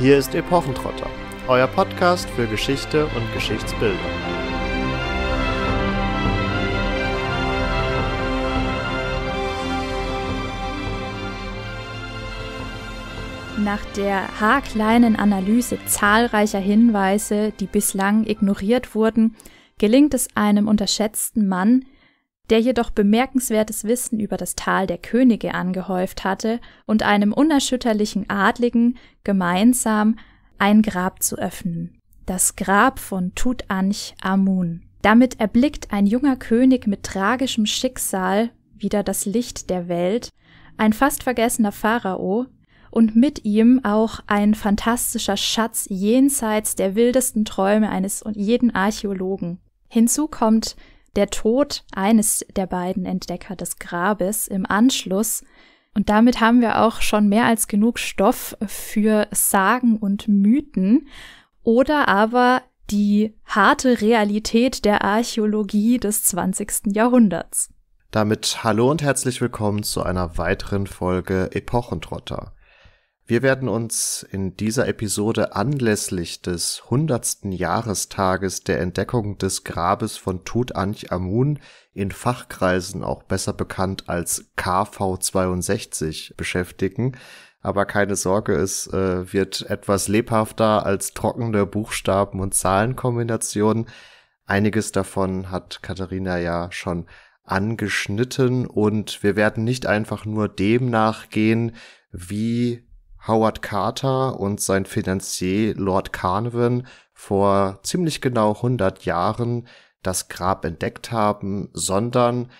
Hier ist Epochentrotter, euer Podcast für Geschichte und Geschichtsbildung. Nach der haarkleinen Analyse zahlreicher Hinweise, die bislang ignoriert wurden, gelingt es einem unterschätzten Mann, der jedoch bemerkenswertes Wissen über das Tal der Könige angehäuft hatte und einem unerschütterlichen Adligen gemeinsam ein Grab zu öffnen. Das Grab von Tutanch Amun. Damit erblickt ein junger König mit tragischem Schicksal wieder das Licht der Welt, ein fast vergessener Pharao und mit ihm auch ein fantastischer Schatz jenseits der wildesten Träume eines und jeden Archäologen. Hinzu kommt der Tod eines der beiden Entdecker des Grabes im Anschluss. Und damit haben wir auch schon mehr als genug Stoff für Sagen und Mythen oder aber die harte Realität der Archäologie des 20. Jahrhunderts. Damit hallo und herzlich willkommen zu einer weiteren Folge Epochentrotter. Wir werden uns in dieser Episode anlässlich des 100. Jahrestages der Entdeckung des Grabes von Tutanchamun, in Fachkreisen auch besser bekannt als KV62, beschäftigen. Aber keine Sorge, es äh, wird etwas lebhafter als trockene Buchstaben- und Zahlenkombinationen. Einiges davon hat Katharina ja schon angeschnitten und wir werden nicht einfach nur dem nachgehen, wie Howard Carter und sein Finanzier Lord Carnarvon vor ziemlich genau 100 Jahren das Grab entdeckt haben, sondern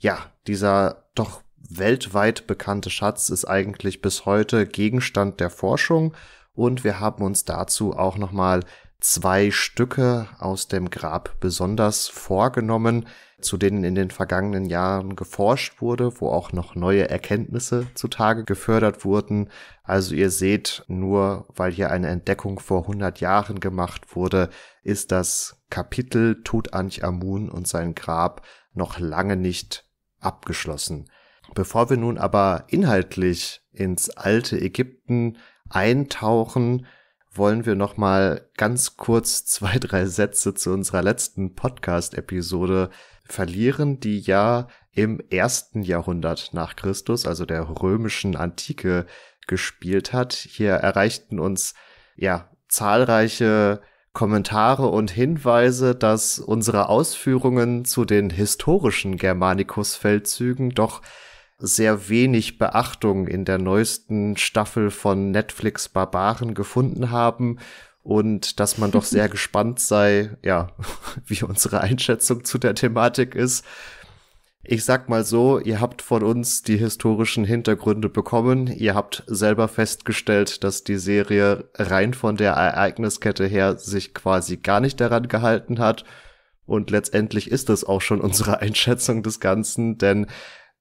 ja, dieser doch weltweit bekannte Schatz ist eigentlich bis heute Gegenstand der Forschung und wir haben uns dazu auch nochmal zwei Stücke aus dem Grab besonders vorgenommen, zu denen in den vergangenen Jahren geforscht wurde, wo auch noch neue Erkenntnisse zutage gefördert wurden. Also ihr seht, nur weil hier eine Entdeckung vor 100 Jahren gemacht wurde, ist das Kapitel Tutanchamun und sein Grab noch lange nicht abgeschlossen. Bevor wir nun aber inhaltlich ins alte Ägypten eintauchen, wollen wir noch mal ganz kurz zwei, drei Sätze zu unserer letzten Podcast-Episode verlieren, die ja im ersten Jahrhundert nach Christus, also der römischen Antike, gespielt hat. Hier erreichten uns ja zahlreiche Kommentare und Hinweise, dass unsere Ausführungen zu den historischen Germanicus-Feldzügen doch sehr wenig Beachtung in der neuesten Staffel von Netflix Barbaren gefunden haben und dass man doch sehr gespannt sei, ja, wie unsere Einschätzung zu der Thematik ist. Ich sag mal so, ihr habt von uns die historischen Hintergründe bekommen. Ihr habt selber festgestellt, dass die Serie rein von der Ereigniskette her sich quasi gar nicht daran gehalten hat. Und letztendlich ist das auch schon unsere Einschätzung des Ganzen, denn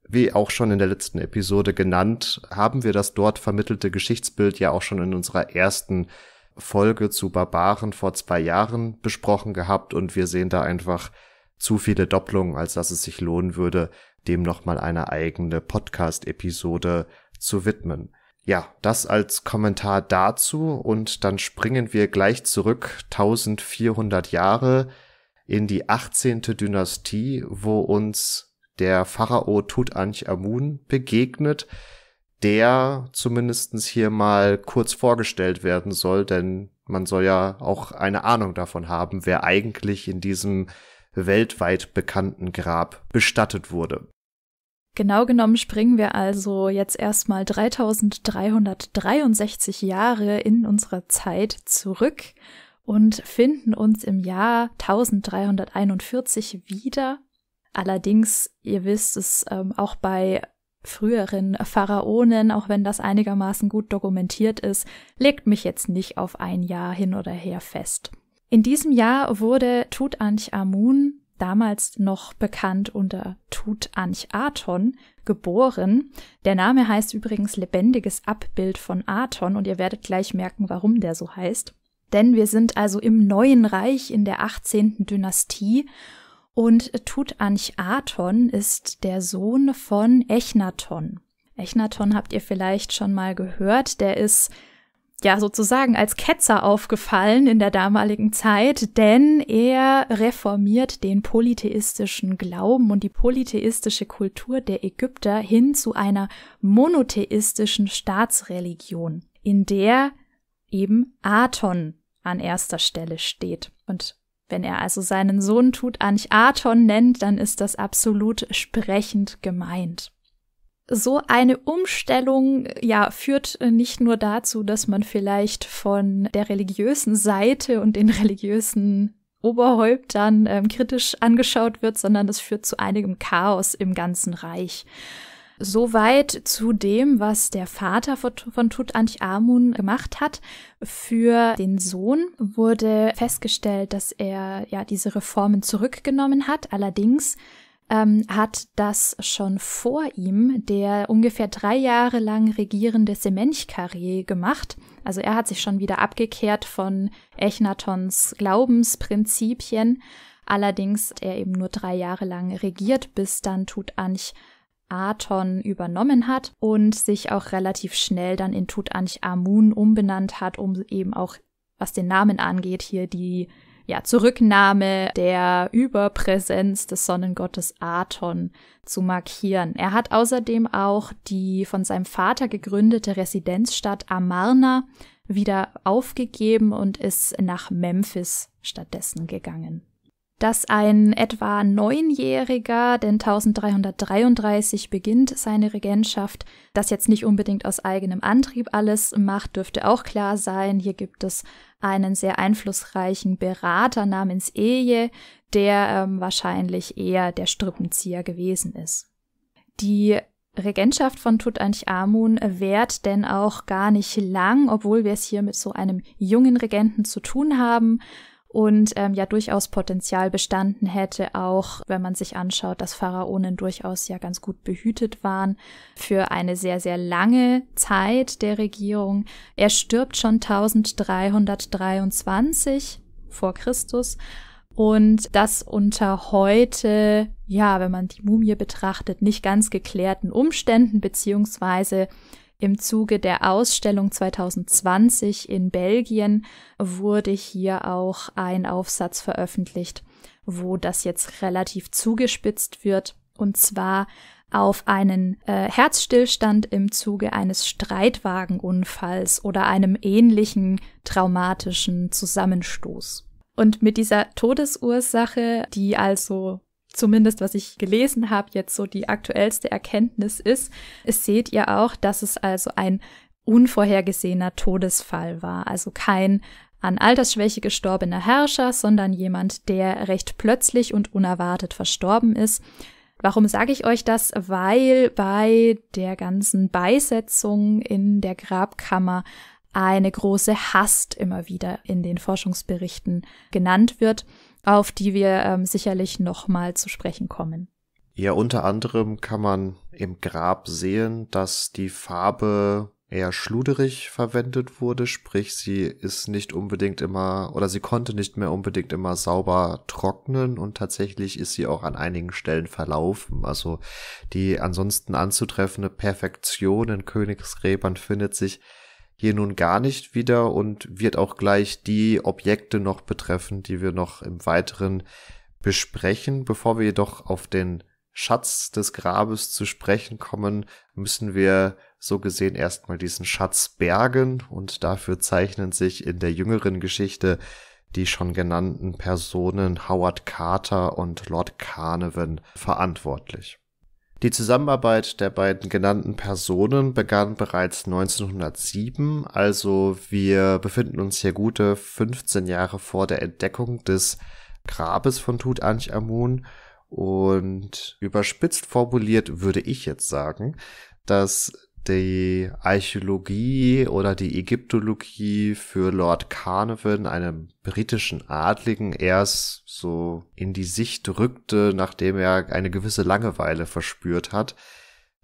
wie auch schon in der letzten Episode genannt, haben wir das dort vermittelte Geschichtsbild ja auch schon in unserer ersten Folge zu Barbaren vor zwei Jahren besprochen gehabt und wir sehen da einfach zu viele Doppelungen, als dass es sich lohnen würde, dem nochmal eine eigene Podcast-Episode zu widmen. Ja, das als Kommentar dazu und dann springen wir gleich zurück 1400 Jahre in die 18. Dynastie, wo uns der Pharao Tutanchamun begegnet, der zumindestens hier mal kurz vorgestellt werden soll, denn man soll ja auch eine Ahnung davon haben, wer eigentlich in diesem weltweit bekannten Grab bestattet wurde. Genau genommen springen wir also jetzt erstmal 3363 Jahre in unserer Zeit zurück und finden uns im Jahr 1341 wieder Allerdings, ihr wisst es ähm, auch bei früheren Pharaonen, auch wenn das einigermaßen gut dokumentiert ist, legt mich jetzt nicht auf ein Jahr hin oder her fest. In diesem Jahr wurde Tutanchamun, damals noch bekannt unter Tutanchaton, geboren. Der Name heißt übrigens lebendiges Abbild von Aton und ihr werdet gleich merken, warum der so heißt. Denn wir sind also im Neuen Reich in der 18. Dynastie und Tutanchaton ist der Sohn von Echnaton. Echnaton habt ihr vielleicht schon mal gehört, der ist ja sozusagen als Ketzer aufgefallen in der damaligen Zeit, denn er reformiert den polytheistischen Glauben und die polytheistische Kultur der Ägypter hin zu einer monotheistischen Staatsreligion, in der eben Aton an erster Stelle steht. Und wenn er also seinen Sohn Tutanchaton nennt, dann ist das absolut sprechend gemeint. So eine Umstellung, ja, führt nicht nur dazu, dass man vielleicht von der religiösen Seite und den religiösen Oberhäuptern ähm, kritisch angeschaut wird, sondern es führt zu einigem Chaos im ganzen Reich. Soweit zu dem, was der Vater von Tutanchamun gemacht hat. Für den Sohn wurde festgestellt, dass er ja diese Reformen zurückgenommen hat. Allerdings ähm, hat das schon vor ihm der ungefähr drei Jahre lang regierende Semenchkare gemacht. Also er hat sich schon wieder abgekehrt von Echnatons Glaubensprinzipien. Allerdings hat er eben nur drei Jahre lang regiert, bis dann Tutanch Aton übernommen hat und sich auch relativ schnell dann in Tutanchamun umbenannt hat, um eben auch, was den Namen angeht, hier die ja, Zurücknahme der Überpräsenz des Sonnengottes Aton zu markieren. Er hat außerdem auch die von seinem Vater gegründete Residenzstadt Amarna wieder aufgegeben und ist nach Memphis stattdessen gegangen dass ein etwa Neunjähriger, denn 1333 beginnt seine Regentschaft, das jetzt nicht unbedingt aus eigenem Antrieb alles macht, dürfte auch klar sein. Hier gibt es einen sehr einflussreichen Berater namens Eje, der ähm, wahrscheinlich eher der Strippenzieher gewesen ist. Die Regentschaft von Tutanchamun währt denn auch gar nicht lang, obwohl wir es hier mit so einem jungen Regenten zu tun haben und ähm, ja durchaus Potenzial bestanden hätte, auch wenn man sich anschaut, dass Pharaonen durchaus ja ganz gut behütet waren für eine sehr, sehr lange Zeit der Regierung. Er stirbt schon 1323 vor Christus. Und das unter heute, ja, wenn man die Mumie betrachtet, nicht ganz geklärten Umständen, beziehungsweise im Zuge der Ausstellung 2020 in Belgien wurde hier auch ein Aufsatz veröffentlicht, wo das jetzt relativ zugespitzt wird, und zwar auf einen äh, Herzstillstand im Zuge eines Streitwagenunfalls oder einem ähnlichen traumatischen Zusammenstoß. Und mit dieser Todesursache, die also zumindest was ich gelesen habe, jetzt so die aktuellste Erkenntnis ist, es seht ihr auch, dass es also ein unvorhergesehener Todesfall war, also kein an Altersschwäche gestorbener Herrscher, sondern jemand, der recht plötzlich und unerwartet verstorben ist. Warum sage ich euch das? Weil bei der ganzen Beisetzung in der Grabkammer eine große Hast immer wieder in den Forschungsberichten genannt wird auf die wir ähm, sicherlich nochmal zu sprechen kommen. Ja, unter anderem kann man im Grab sehen, dass die Farbe eher schluderig verwendet wurde, sprich sie ist nicht unbedingt immer oder sie konnte nicht mehr unbedingt immer sauber trocknen und tatsächlich ist sie auch an einigen Stellen verlaufen. Also die ansonsten anzutreffende Perfektion in Königsgräbern findet sich hier nun gar nicht wieder und wird auch gleich die Objekte noch betreffen, die wir noch im Weiteren besprechen. Bevor wir jedoch auf den Schatz des Grabes zu sprechen kommen, müssen wir so gesehen erstmal diesen Schatz bergen und dafür zeichnen sich in der jüngeren Geschichte die schon genannten Personen Howard Carter und Lord Carnarvon verantwortlich. Die Zusammenarbeit der beiden genannten Personen begann bereits 1907, also wir befinden uns hier gute 15 Jahre vor der Entdeckung des Grabes von Tutanchamun und überspitzt formuliert würde ich jetzt sagen, dass die Archäologie oder die Ägyptologie für Lord Carnarvon, einem britischen Adligen, erst so in die Sicht rückte, nachdem er eine gewisse Langeweile verspürt hat.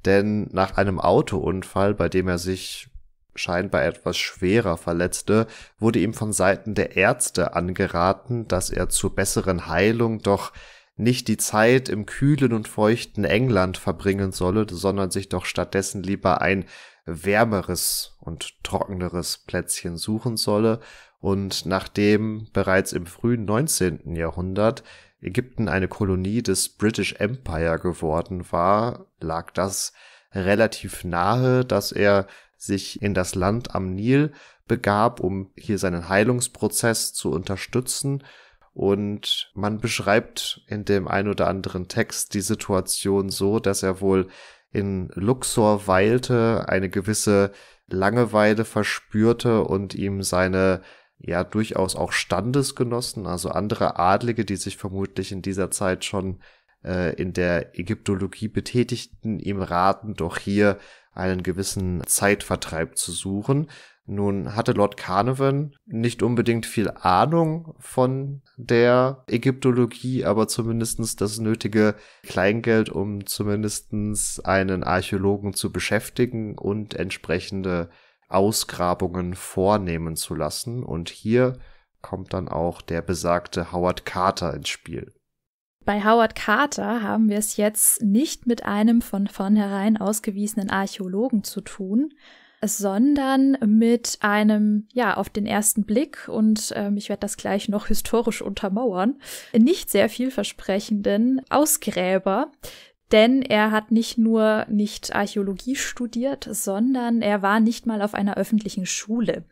Denn nach einem Autounfall, bei dem er sich scheinbar etwas schwerer verletzte, wurde ihm von Seiten der Ärzte angeraten, dass er zur besseren Heilung doch nicht die Zeit im kühlen und feuchten England verbringen solle, sondern sich doch stattdessen lieber ein wärmeres und trockeneres Plätzchen suchen solle. Und nachdem bereits im frühen 19. Jahrhundert Ägypten eine Kolonie des British Empire geworden war, lag das relativ nahe, dass er sich in das Land am Nil begab, um hier seinen Heilungsprozess zu unterstützen und man beschreibt in dem ein oder anderen Text die Situation so, dass er wohl in Luxor weilte, eine gewisse Langeweile verspürte und ihm seine ja durchaus auch Standesgenossen, also andere Adlige, die sich vermutlich in dieser Zeit schon äh, in der Ägyptologie betätigten, ihm raten, doch hier einen gewissen Zeitvertreib zu suchen. Nun hatte Lord Carnarvon nicht unbedingt viel Ahnung von der Ägyptologie, aber zumindestens das nötige Kleingeld, um zumindestens einen Archäologen zu beschäftigen und entsprechende Ausgrabungen vornehmen zu lassen. Und hier kommt dann auch der besagte Howard Carter ins Spiel. Bei Howard Carter haben wir es jetzt nicht mit einem von vornherein ausgewiesenen Archäologen zu tun, sondern mit einem, ja, auf den ersten Blick und ähm, ich werde das gleich noch historisch untermauern, nicht sehr vielversprechenden Ausgräber, denn er hat nicht nur nicht Archäologie studiert, sondern er war nicht mal auf einer öffentlichen Schule.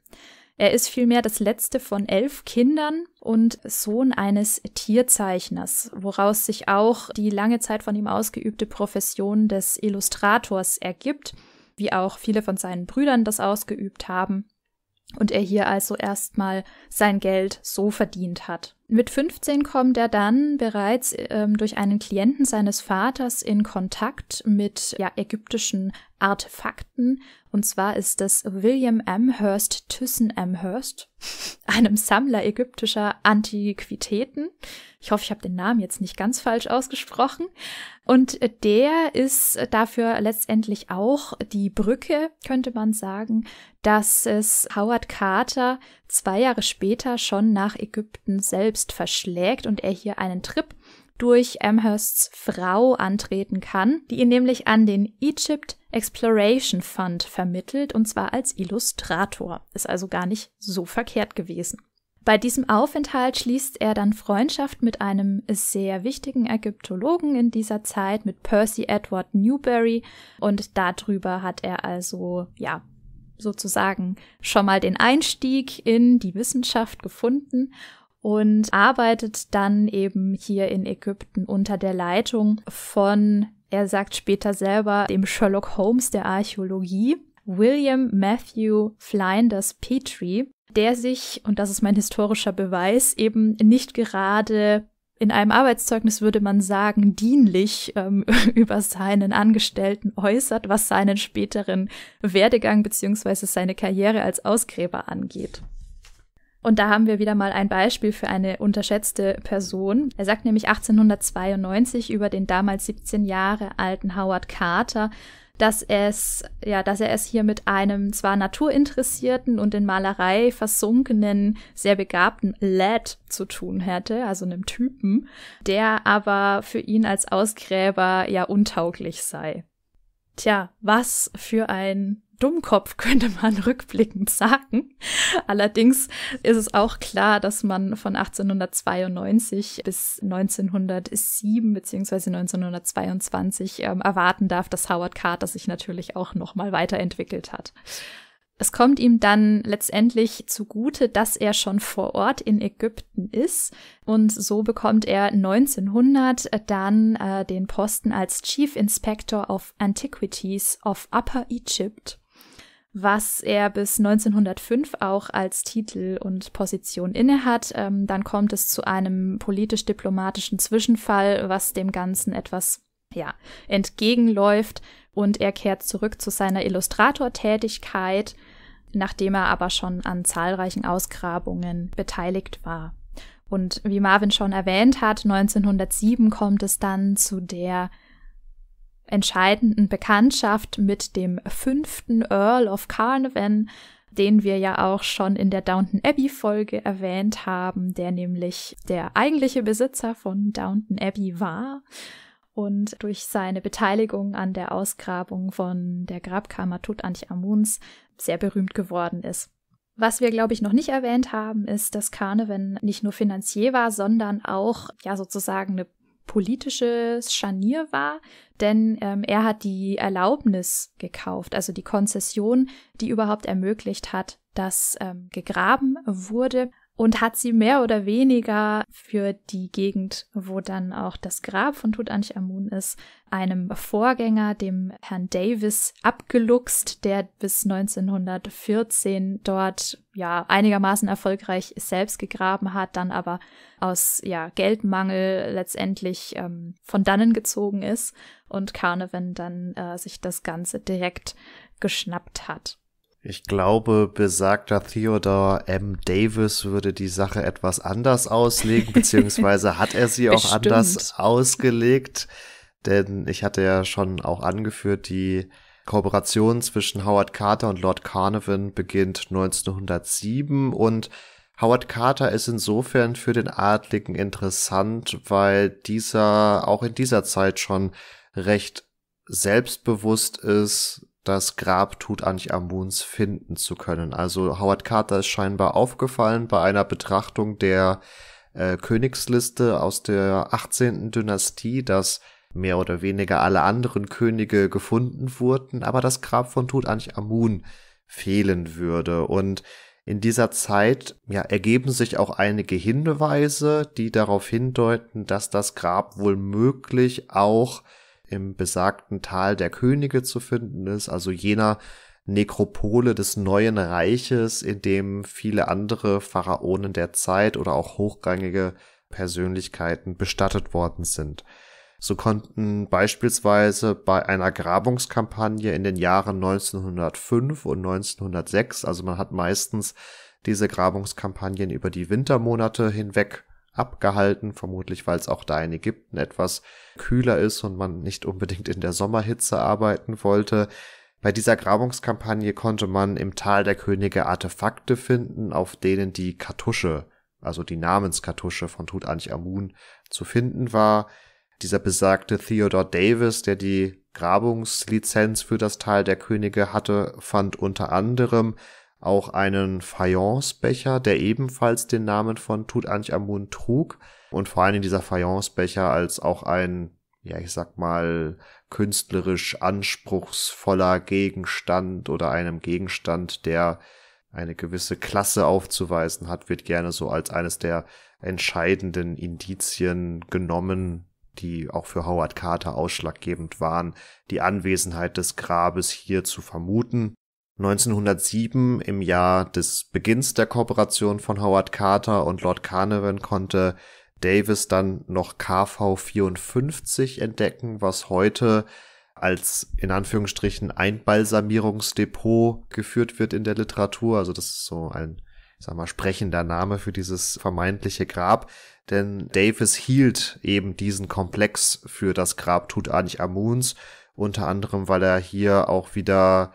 Er ist vielmehr das letzte von elf Kindern und Sohn eines Tierzeichners, woraus sich auch die lange Zeit von ihm ausgeübte Profession des Illustrators ergibt – wie auch viele von seinen Brüdern das ausgeübt haben und er hier also erstmal sein Geld so verdient hat. Mit 15 kommt er dann bereits ähm, durch einen Klienten seines Vaters in Kontakt mit ja, ägyptischen Artefakten. Und zwar ist das William Amherst Thyssen Amherst, einem Sammler ägyptischer Antiquitäten. Ich hoffe, ich habe den Namen jetzt nicht ganz falsch ausgesprochen. Und der ist dafür letztendlich auch die Brücke, könnte man sagen, dass es Howard Carter zwei Jahre später schon nach Ägypten selbst selbst verschlägt und er hier einen Trip durch Amhersts Frau antreten kann, die ihn nämlich an den Egypt Exploration Fund vermittelt und zwar als Illustrator. Ist also gar nicht so verkehrt gewesen. Bei diesem Aufenthalt schließt er dann Freundschaft mit einem sehr wichtigen Ägyptologen in dieser Zeit, mit Percy Edward Newberry, und darüber hat er also, ja, sozusagen schon mal den Einstieg in die Wissenschaft gefunden und arbeitet dann eben hier in Ägypten unter der Leitung von, er sagt später selber, dem Sherlock Holmes der Archäologie, William Matthew Flinders Petrie, der sich, und das ist mein historischer Beweis, eben nicht gerade in einem Arbeitszeugnis würde man sagen, dienlich ähm, über seinen Angestellten äußert, was seinen späteren Werdegang beziehungsweise seine Karriere als Ausgräber angeht. Und da haben wir wieder mal ein Beispiel für eine unterschätzte Person. Er sagt nämlich 1892 über den damals 17 Jahre alten Howard Carter, dass es, ja, dass er es hier mit einem zwar naturinteressierten und in Malerei versunkenen, sehr begabten Lad zu tun hätte, also einem Typen, der aber für ihn als Ausgräber ja untauglich sei. Tja, was für ein Dummkopf könnte man rückblickend sagen. Allerdings ist es auch klar, dass man von 1892 bis 1907 bzw. 1922 ähm, erwarten darf, dass Howard Carter sich natürlich auch nochmal weiterentwickelt hat. Es kommt ihm dann letztendlich zugute, dass er schon vor Ort in Ägypten ist und so bekommt er 1900 äh, dann äh, den Posten als Chief Inspector of Antiquities of Upper Egypt was er bis 1905 auch als Titel und Position innehat. Ähm, dann kommt es zu einem politisch-diplomatischen Zwischenfall, was dem Ganzen etwas ja, entgegenläuft und er kehrt zurück zu seiner Illustratortätigkeit, nachdem er aber schon an zahlreichen Ausgrabungen beteiligt war. Und wie Marvin schon erwähnt hat, 1907 kommt es dann zu der entscheidenden Bekanntschaft mit dem fünften Earl of Carnarvon, den wir ja auch schon in der Downton Abbey Folge erwähnt haben, der nämlich der eigentliche Besitzer von Downton Abbey war und durch seine Beteiligung an der Ausgrabung von der Grabkammer Tutanchamuns sehr berühmt geworden ist. Was wir, glaube ich, noch nicht erwähnt haben, ist, dass Carnevan nicht nur Finanzier war, sondern auch ja sozusagen eine politisches Scharnier war, denn ähm, er hat die Erlaubnis gekauft, also die Konzession, die überhaupt ermöglicht hat, dass ähm, gegraben wurde und hat sie mehr oder weniger für die Gegend, wo dann auch das Grab von Tutanchamun ist, einem Vorgänger, dem Herrn Davis, abgeluchst, der bis 1914 dort ja einigermaßen erfolgreich selbst gegraben hat, dann aber aus ja Geldmangel letztendlich ähm, von dannen gezogen ist und Carnevan dann äh, sich das Ganze direkt geschnappt hat. Ich glaube, besagter Theodore M. Davis würde die Sache etwas anders auslegen, beziehungsweise hat er sie auch anders ausgelegt. Denn ich hatte ja schon auch angeführt, die Kooperation zwischen Howard Carter und Lord Carnarvon beginnt 1907 und Howard Carter ist insofern für den Adligen interessant, weil dieser auch in dieser Zeit schon recht selbstbewusst ist, das Grab Tutanchamuns finden zu können. Also Howard Carter ist scheinbar aufgefallen bei einer Betrachtung der äh, Königsliste aus der 18. Dynastie, dass mehr oder weniger alle anderen Könige gefunden wurden, aber das Grab von Tutanchamun fehlen würde. Und in dieser Zeit ja, ergeben sich auch einige Hinweise, die darauf hindeuten, dass das Grab wohl möglich auch im besagten Tal der Könige zu finden ist, also jener Nekropole des neuen Reiches, in dem viele andere Pharaonen der Zeit oder auch hochrangige Persönlichkeiten bestattet worden sind. So konnten beispielsweise bei einer Grabungskampagne in den Jahren 1905 und 1906, also man hat meistens diese Grabungskampagnen über die Wintermonate hinweg abgehalten, vermutlich weil es auch da in Ägypten etwas kühler ist und man nicht unbedingt in der Sommerhitze arbeiten wollte. Bei dieser Grabungskampagne konnte man im Tal der Könige Artefakte finden, auf denen die Kartusche, also die Namenskartusche von Tutanchamun, zu finden war. Dieser besagte Theodore Davis, der die Grabungslizenz für das Tal der Könige hatte, fand unter anderem auch einen Fayence-Becher, der ebenfalls den Namen von Tutanchamun trug und vor allem dieser Fayence-Becher als auch ein ja, ich sag mal, künstlerisch anspruchsvoller Gegenstand oder einem Gegenstand, der eine gewisse Klasse aufzuweisen hat, wird gerne so als eines der entscheidenden Indizien genommen, die auch für Howard Carter ausschlaggebend waren, die Anwesenheit des Grabes hier zu vermuten. 1907 im Jahr des Beginns der Kooperation von Howard Carter und Lord Carnarvon konnte Davis dann noch KV 54 entdecken, was heute als in Anführungsstrichen Einbalsamierungsdepot geführt wird in der Literatur. Also das ist so ein, ich sag mal, sprechender Name für dieses vermeintliche Grab. Denn Davis hielt eben diesen Komplex für das Grab Tutanchamuns, unter anderem, weil er hier auch wieder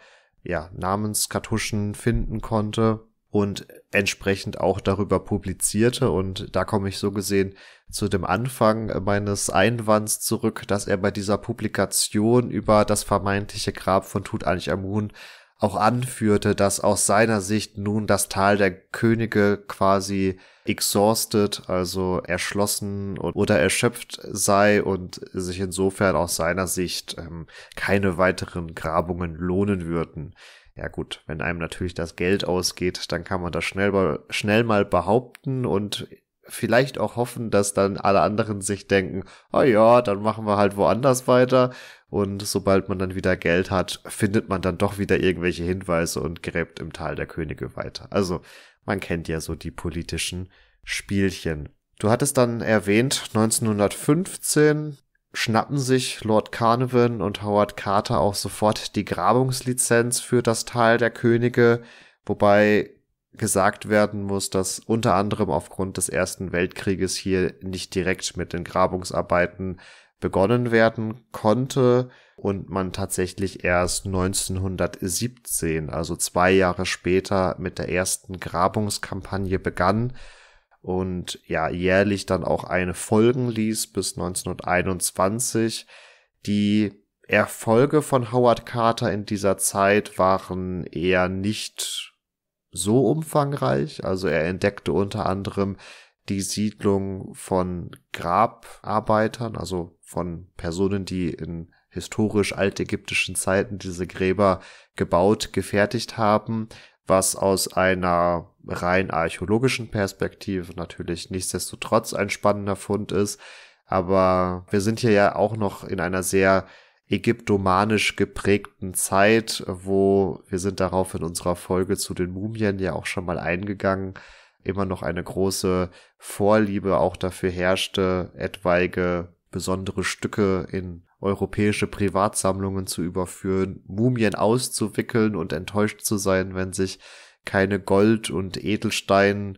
ja, Namenskartuschen finden konnte und entsprechend auch darüber publizierte. Und da komme ich so gesehen zu dem Anfang meines Einwands zurück, dass er bei dieser Publikation über das vermeintliche Grab von Tutanchamun auch anführte, dass aus seiner Sicht nun das Tal der Könige quasi exhausted, also erschlossen oder erschöpft sei und sich insofern aus seiner Sicht ähm, keine weiteren Grabungen lohnen würden. Ja gut, wenn einem natürlich das Geld ausgeht, dann kann man das schnell, schnell mal behaupten und vielleicht auch hoffen, dass dann alle anderen sich denken, oh ja, dann machen wir halt woanders weiter. Und sobald man dann wieder Geld hat, findet man dann doch wieder irgendwelche Hinweise und gräbt im Tal der Könige weiter. Also man kennt ja so die politischen Spielchen. Du hattest dann erwähnt, 1915 schnappen sich Lord Carnarvon und Howard Carter auch sofort die Grabungslizenz für das Tal der Könige, wobei gesagt werden muss, dass unter anderem aufgrund des Ersten Weltkrieges hier nicht direkt mit den Grabungsarbeiten begonnen werden konnte und man tatsächlich erst 1917, also zwei Jahre später, mit der ersten Grabungskampagne begann und ja, jährlich dann auch eine folgen ließ bis 1921. Die Erfolge von Howard Carter in dieser Zeit waren eher nicht so umfangreich. Also er entdeckte unter anderem die Siedlung von Grabarbeitern, also von Personen, die in historisch altägyptischen Zeiten diese Gräber gebaut, gefertigt haben, was aus einer rein archäologischen Perspektive natürlich nichtsdestotrotz ein spannender Fund ist. Aber wir sind hier ja auch noch in einer sehr ägyptomanisch geprägten Zeit, wo wir sind darauf in unserer Folge zu den Mumien ja auch schon mal eingegangen, immer noch eine große Vorliebe auch dafür herrschte, etwaige besondere Stücke in europäische Privatsammlungen zu überführen, Mumien auszuwickeln und enttäuscht zu sein, wenn sich keine Gold- und Edelstein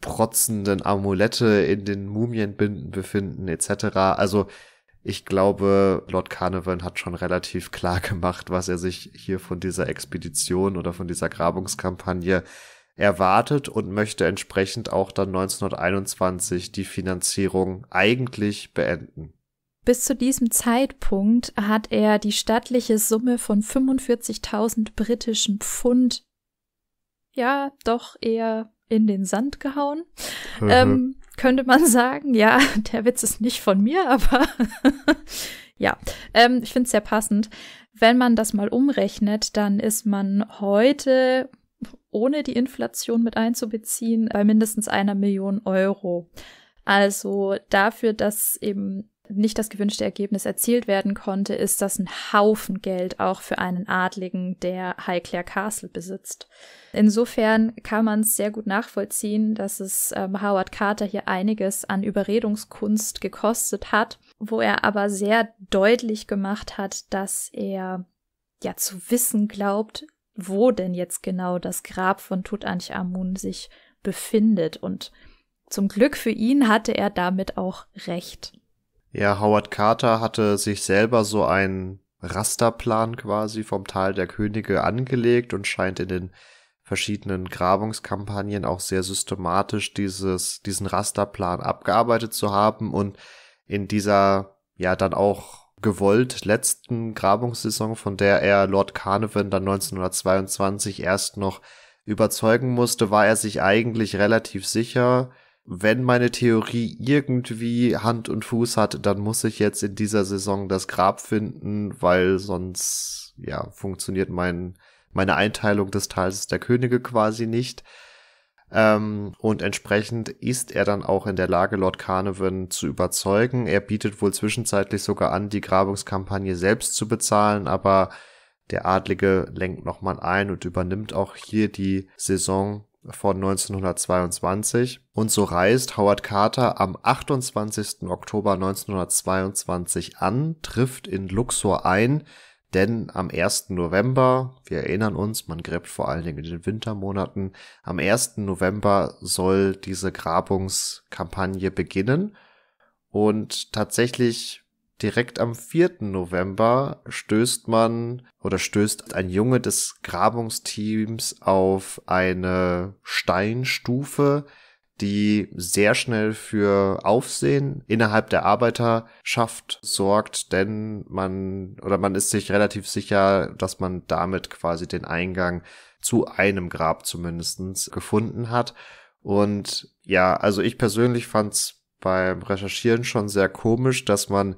protzenden Amulette in den Mumienbinden befinden, etc. Also ich glaube, Lord Carnivan hat schon relativ klar gemacht, was er sich hier von dieser Expedition oder von dieser Grabungskampagne erwartet und möchte entsprechend auch dann 1921 die Finanzierung eigentlich beenden. Bis zu diesem Zeitpunkt hat er die stattliche Summe von 45.000 britischen Pfund ja doch eher in den Sand gehauen. ähm, könnte man sagen, ja, der Witz ist nicht von mir, aber ja, ähm, ich finde es sehr passend. Wenn man das mal umrechnet, dann ist man heute ohne die Inflation mit einzubeziehen, bei mindestens einer Million Euro. Also dafür, dass eben nicht das gewünschte Ergebnis erzielt werden konnte, ist das ein Haufen Geld auch für einen Adligen, der Highclere Castle besitzt. Insofern kann man es sehr gut nachvollziehen, dass es ähm, Howard Carter hier einiges an Überredungskunst gekostet hat, wo er aber sehr deutlich gemacht hat, dass er ja zu wissen glaubt, wo denn jetzt genau das Grab von Tutanchamun sich befindet. Und zum Glück für ihn hatte er damit auch recht. Ja, Howard Carter hatte sich selber so einen Rasterplan quasi vom Tal der Könige angelegt und scheint in den verschiedenen Grabungskampagnen auch sehr systematisch dieses, diesen Rasterplan abgearbeitet zu haben und in dieser ja dann auch gewollt letzten Grabungssaison, von der er Lord Carnarvon dann 1922 erst noch überzeugen musste, war er sich eigentlich relativ sicher, wenn meine Theorie irgendwie Hand und Fuß hat, dann muss ich jetzt in dieser Saison das Grab finden, weil sonst ja funktioniert mein meine Einteilung des Tals der Könige quasi nicht. Ähm, und entsprechend ist er dann auch in der Lage, Lord Carnarvon zu überzeugen. Er bietet wohl zwischenzeitlich sogar an, die Grabungskampagne selbst zu bezahlen, aber der Adlige lenkt nochmal ein und übernimmt auch hier die Saison von 1922. Und so reist Howard Carter am 28. Oktober 1922 an, trifft in Luxor ein, denn am 1. November, wir erinnern uns, man gräbt vor allen Dingen in den Wintermonaten, am 1. November soll diese Grabungskampagne beginnen. Und tatsächlich direkt am 4. November stößt man oder stößt ein Junge des Grabungsteams auf eine Steinstufe, die sehr schnell für Aufsehen innerhalb der Arbeiterschaft sorgt, denn man oder man ist sich relativ sicher, dass man damit quasi den Eingang zu einem Grab zumindest gefunden hat. Und ja, also ich persönlich fand es beim Recherchieren schon sehr komisch, dass man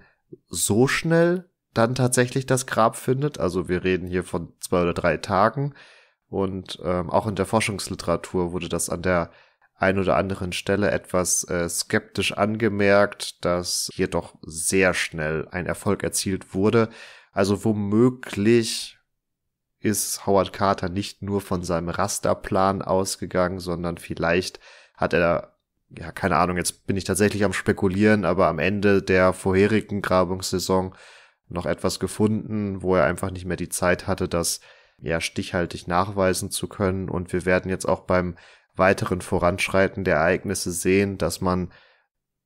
so schnell dann tatsächlich das Grab findet. Also wir reden hier von zwei oder drei Tagen. Und ähm, auch in der Forschungsliteratur wurde das an der ein oder anderen Stelle etwas äh, skeptisch angemerkt, dass hier doch sehr schnell ein Erfolg erzielt wurde. Also womöglich ist Howard Carter nicht nur von seinem Rasterplan ausgegangen, sondern vielleicht hat er, ja, keine Ahnung, jetzt bin ich tatsächlich am Spekulieren, aber am Ende der vorherigen Grabungssaison noch etwas gefunden, wo er einfach nicht mehr die Zeit hatte, das ja stichhaltig nachweisen zu können. Und wir werden jetzt auch beim weiteren Voranschreiten der Ereignisse sehen, dass man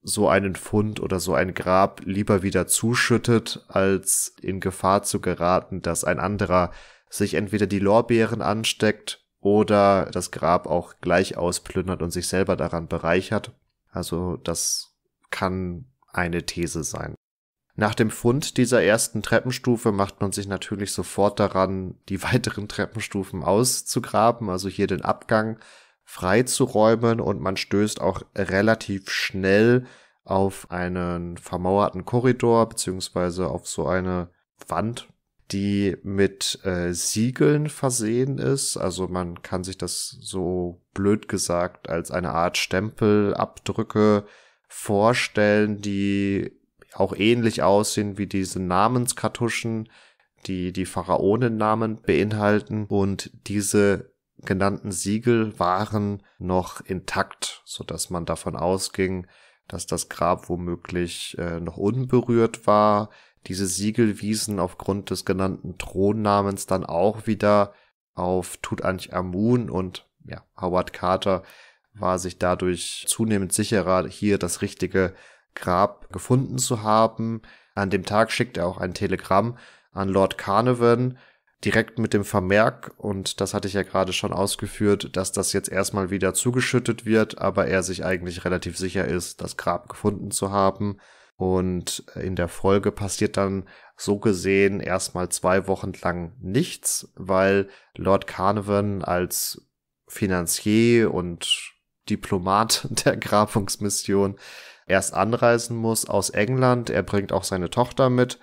so einen Fund oder so ein Grab lieber wieder zuschüttet, als in Gefahr zu geraten, dass ein anderer sich entweder die Lorbeeren ansteckt oder das Grab auch gleich ausplündert und sich selber daran bereichert. Also das kann eine These sein. Nach dem Fund dieser ersten Treppenstufe macht man sich natürlich sofort daran, die weiteren Treppenstufen auszugraben, also hier den Abgang freizuräumen und man stößt auch relativ schnell auf einen vermauerten Korridor beziehungsweise auf so eine Wand, die mit äh, Siegeln versehen ist. Also man kann sich das so blöd gesagt als eine Art Stempelabdrücke vorstellen, die auch ähnlich aussehen wie diese Namenskartuschen, die die Pharaonennamen beinhalten. Und diese genannten Siegel waren noch intakt, so dass man davon ausging, dass das Grab womöglich äh, noch unberührt war. Diese Siegel wiesen aufgrund des genannten Thronnamens dann auch wieder auf Tutanchamun und ja, Howard Carter war sich dadurch zunehmend sicherer, hier das richtige Grab gefunden zu haben. An dem Tag schickt er auch ein Telegramm an Lord Carnarvon, direkt mit dem Vermerk, und das hatte ich ja gerade schon ausgeführt, dass das jetzt erstmal wieder zugeschüttet wird, aber er sich eigentlich relativ sicher ist, das Grab gefunden zu haben. Und in der Folge passiert dann so gesehen erstmal zwei Wochen lang nichts, weil Lord Carnarvon als Finanzier und Diplomat der Grabungsmission erst anreisen muss aus England. Er bringt auch seine Tochter mit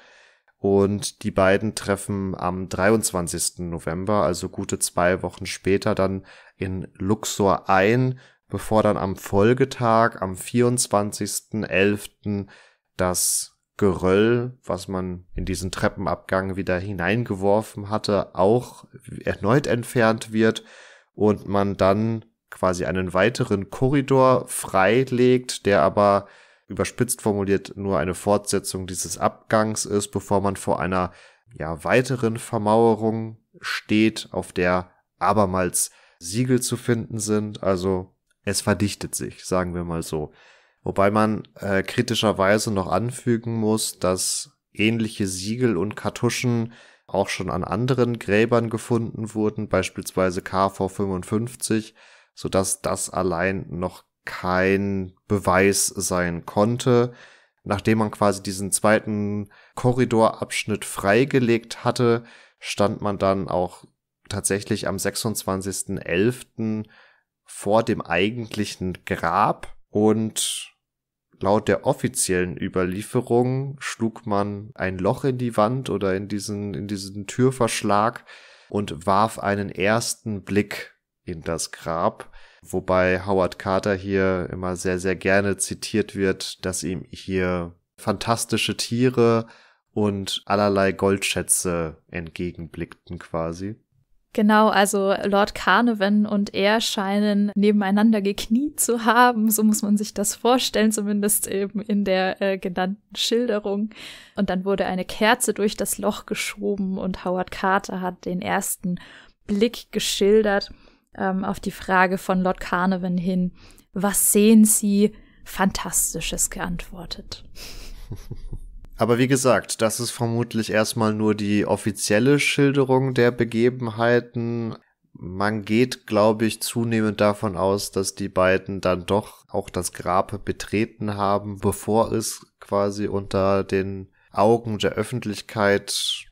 und die beiden treffen am 23. November, also gute zwei Wochen später, dann in Luxor ein, bevor dann am Folgetag, am 24.11., das Geröll, was man in diesen Treppenabgang wieder hineingeworfen hatte, auch erneut entfernt wird und man dann quasi einen weiteren Korridor freilegt, der aber überspitzt formuliert nur eine Fortsetzung dieses Abgangs ist, bevor man vor einer ja, weiteren Vermauerung steht, auf der abermals Siegel zu finden sind. Also es verdichtet sich, sagen wir mal so. Wobei man äh, kritischerweise noch anfügen muss, dass ähnliche Siegel und Kartuschen auch schon an anderen Gräbern gefunden wurden, beispielsweise KV 55, sodass das allein noch kein Beweis sein konnte. Nachdem man quasi diesen zweiten Korridorabschnitt freigelegt hatte, stand man dann auch tatsächlich am 26.11. vor dem eigentlichen Grab und laut der offiziellen Überlieferung schlug man ein Loch in die Wand oder in diesen, in diesen Türverschlag und warf einen ersten Blick in das Grab. Wobei Howard Carter hier immer sehr, sehr gerne zitiert wird, dass ihm hier fantastische Tiere und allerlei Goldschätze entgegenblickten quasi. Genau, also Lord Carnarvon und er scheinen nebeneinander gekniet zu haben, so muss man sich das vorstellen, zumindest eben in der äh, genannten Schilderung. Und dann wurde eine Kerze durch das Loch geschoben und Howard Carter hat den ersten Blick geschildert ähm, auf die Frage von Lord Carnarvon hin, was sehen Sie Fantastisches geantwortet. Aber wie gesagt, das ist vermutlich erstmal nur die offizielle Schilderung der Begebenheiten. Man geht, glaube ich, zunehmend davon aus, dass die beiden dann doch auch das Grab betreten haben, bevor es quasi unter den Augen der Öffentlichkeit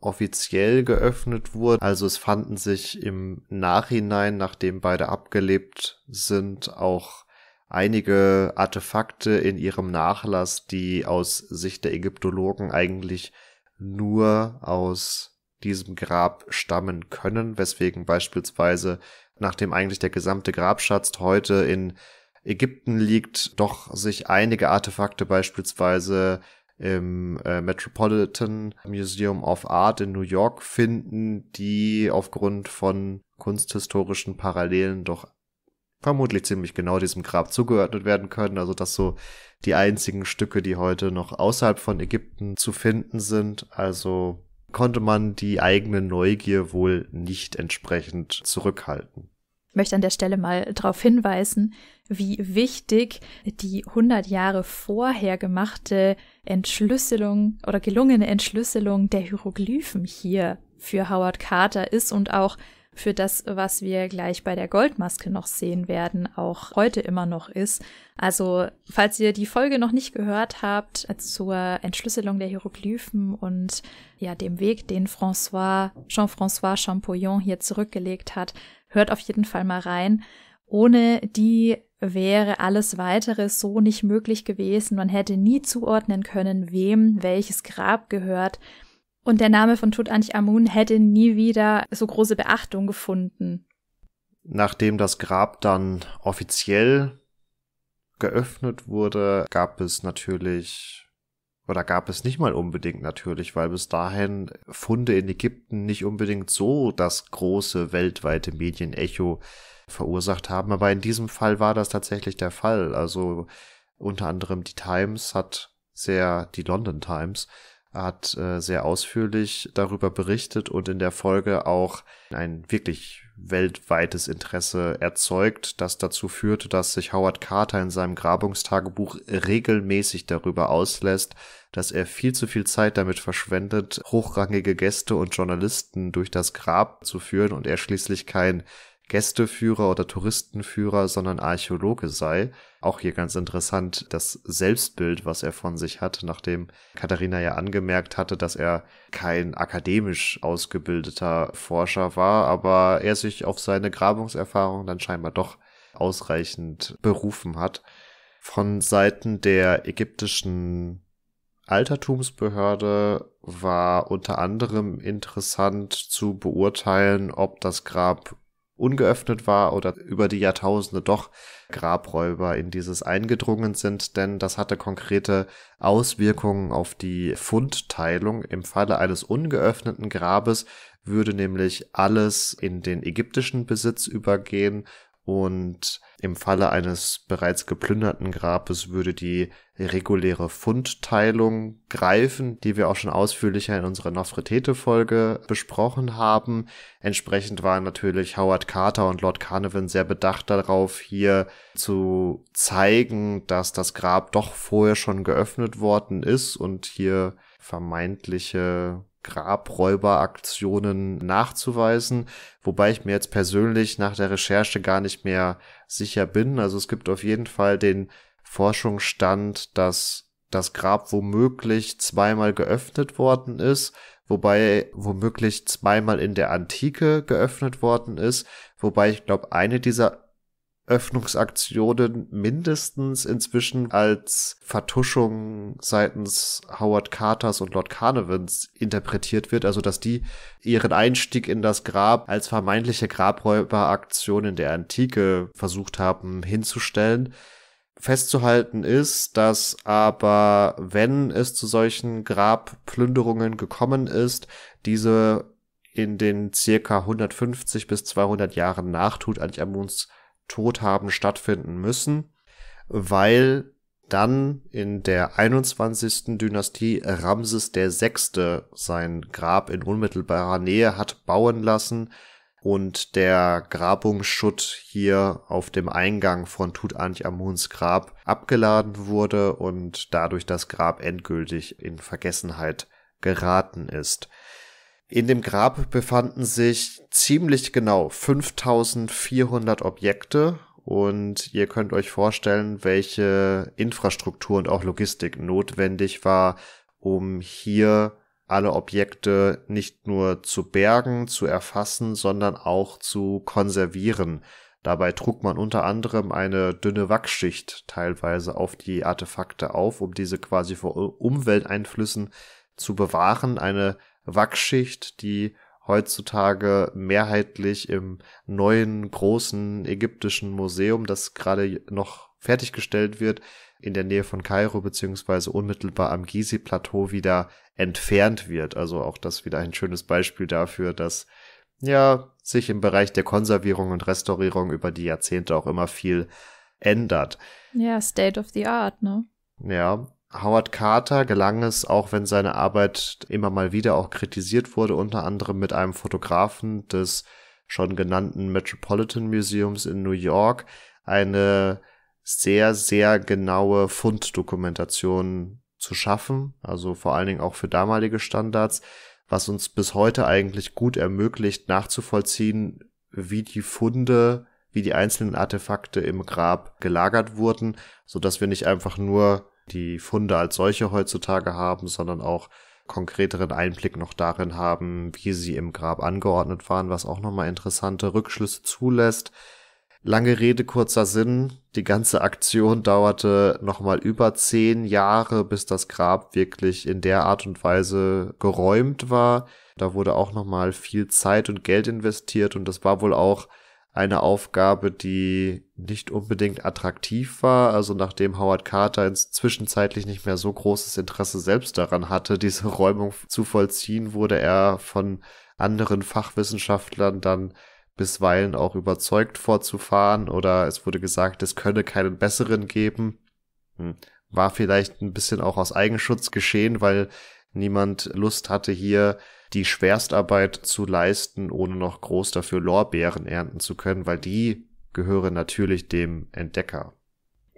offiziell geöffnet wurde. Also es fanden sich im Nachhinein, nachdem beide abgelebt sind, auch einige Artefakte in ihrem Nachlass, die aus Sicht der Ägyptologen eigentlich nur aus diesem Grab stammen können, weswegen beispielsweise, nachdem eigentlich der gesamte Grabschatz heute in Ägypten liegt, doch sich einige Artefakte beispielsweise im äh, Metropolitan Museum of Art in New York finden, die aufgrund von kunsthistorischen Parallelen doch vermutlich ziemlich genau diesem Grab zugeordnet werden können. Also das so die einzigen Stücke, die heute noch außerhalb von Ägypten zu finden sind. Also konnte man die eigene Neugier wohl nicht entsprechend zurückhalten möchte an der Stelle mal darauf hinweisen, wie wichtig die 100 Jahre vorher gemachte Entschlüsselung oder gelungene Entschlüsselung der Hieroglyphen hier für Howard Carter ist und auch für das, was wir gleich bei der Goldmaske noch sehen werden, auch heute immer noch ist. Also, falls ihr die Folge noch nicht gehört habt zur Entschlüsselung der Hieroglyphen und ja, dem Weg, den François, Jean-François Champollion hier zurückgelegt hat, Hört auf jeden Fall mal rein. Ohne die wäre alles weitere so nicht möglich gewesen. Man hätte nie zuordnen können, wem welches Grab gehört. Und der Name von Tutanchamun hätte nie wieder so große Beachtung gefunden. Nachdem das Grab dann offiziell geöffnet wurde, gab es natürlich oder gab es nicht mal unbedingt natürlich, weil bis dahin Funde in Ägypten nicht unbedingt so das große weltweite Medienecho verursacht haben. Aber in diesem Fall war das tatsächlich der Fall. Also unter anderem die Times hat sehr, die London Times hat äh, sehr ausführlich darüber berichtet und in der Folge auch ein wirklich weltweites Interesse erzeugt, das dazu führte, dass sich Howard Carter in seinem Grabungstagebuch regelmäßig darüber auslässt, dass er viel zu viel Zeit damit verschwendet, hochrangige Gäste und Journalisten durch das Grab zu führen und er schließlich kein Gästeführer oder Touristenführer, sondern Archäologe sei. Auch hier ganz interessant das Selbstbild, was er von sich hat, nachdem Katharina ja angemerkt hatte, dass er kein akademisch ausgebildeter Forscher war, aber er sich auf seine Grabungserfahrung dann scheinbar doch ausreichend berufen hat. Von Seiten der ägyptischen Altertumsbehörde war unter anderem interessant zu beurteilen, ob das Grab ungeöffnet war oder über die Jahrtausende doch Grabräuber in dieses eingedrungen sind, denn das hatte konkrete Auswirkungen auf die Fundteilung. Im Falle eines ungeöffneten Grabes würde nämlich alles in den ägyptischen Besitz übergehen und im Falle eines bereits geplünderten Grabes würde die reguläre Fundteilung greifen, die wir auch schon ausführlicher in unserer Nofretete-Folge besprochen haben. Entsprechend waren natürlich Howard Carter und Lord Carnarvon sehr bedacht darauf, hier zu zeigen, dass das Grab doch vorher schon geöffnet worden ist und hier vermeintliche Grabräuberaktionen nachzuweisen, wobei ich mir jetzt persönlich nach der Recherche gar nicht mehr sicher bin. Also es gibt auf jeden Fall den Forschungsstand, dass das Grab womöglich zweimal geöffnet worden ist, wobei womöglich zweimal in der Antike geöffnet worden ist, wobei ich glaube, eine dieser Öffnungsaktionen mindestens inzwischen als Vertuschung seitens Howard Carters und Lord Carnevans interpretiert wird, also dass die ihren Einstieg in das Grab als vermeintliche Grabräuberaktion in der Antike versucht haben hinzustellen. Festzuhalten ist, dass aber, wenn es zu solchen Grabplünderungen gekommen ist, diese in den circa 150 bis 200 Jahren nach Tutanchamuns tot haben stattfinden müssen, weil dann in der 21. Dynastie Ramses VI. sein Grab in unmittelbarer Nähe hat bauen lassen und der Grabungsschutt hier auf dem Eingang von Tutanchamuns Grab abgeladen wurde und dadurch das Grab endgültig in Vergessenheit geraten ist. In dem Grab befanden sich ziemlich genau 5400 Objekte und ihr könnt euch vorstellen, welche Infrastruktur und auch Logistik notwendig war, um hier alle Objekte nicht nur zu bergen, zu erfassen, sondern auch zu konservieren. Dabei trug man unter anderem eine dünne Wachschicht teilweise auf die Artefakte auf, um diese quasi vor Umwelteinflüssen zu bewahren. Eine Wachschicht, die heutzutage mehrheitlich im neuen großen ägyptischen Museum, das gerade noch fertiggestellt wird, in der Nähe von Kairo beziehungsweise unmittelbar am Gizi-Plateau wieder entfernt wird. Also auch das wieder ein schönes Beispiel dafür, dass ja sich im Bereich der Konservierung und Restaurierung über die Jahrzehnte auch immer viel ändert. Ja, State of the Art, ne? Ja, Howard Carter gelang es, auch wenn seine Arbeit immer mal wieder auch kritisiert wurde, unter anderem mit einem Fotografen des schon genannten Metropolitan Museums in New York, eine sehr, sehr genaue Funddokumentation zu schaffen, also vor allen Dingen auch für damalige Standards, was uns bis heute eigentlich gut ermöglicht, nachzuvollziehen, wie die Funde, wie die einzelnen Artefakte im Grab gelagert wurden, so dass wir nicht einfach nur die Funde als solche heutzutage haben, sondern auch konkreteren Einblick noch darin haben, wie sie im Grab angeordnet waren, was auch nochmal interessante Rückschlüsse zulässt. Lange Rede, kurzer Sinn. Die ganze Aktion dauerte nochmal über zehn Jahre, bis das Grab wirklich in der Art und Weise geräumt war. Da wurde auch nochmal viel Zeit und Geld investiert und das war wohl auch eine Aufgabe, die nicht unbedingt attraktiv war. Also nachdem Howard Carter zwischenzeitlich nicht mehr so großes Interesse selbst daran hatte, diese Räumung zu vollziehen, wurde er von anderen Fachwissenschaftlern dann bisweilen auch überzeugt vorzufahren oder es wurde gesagt, es könne keinen besseren geben. Hm. War vielleicht ein bisschen auch aus Eigenschutz geschehen, weil niemand Lust hatte, hier die Schwerstarbeit zu leisten, ohne noch groß dafür Lorbeeren ernten zu können, weil die gehören natürlich dem Entdecker.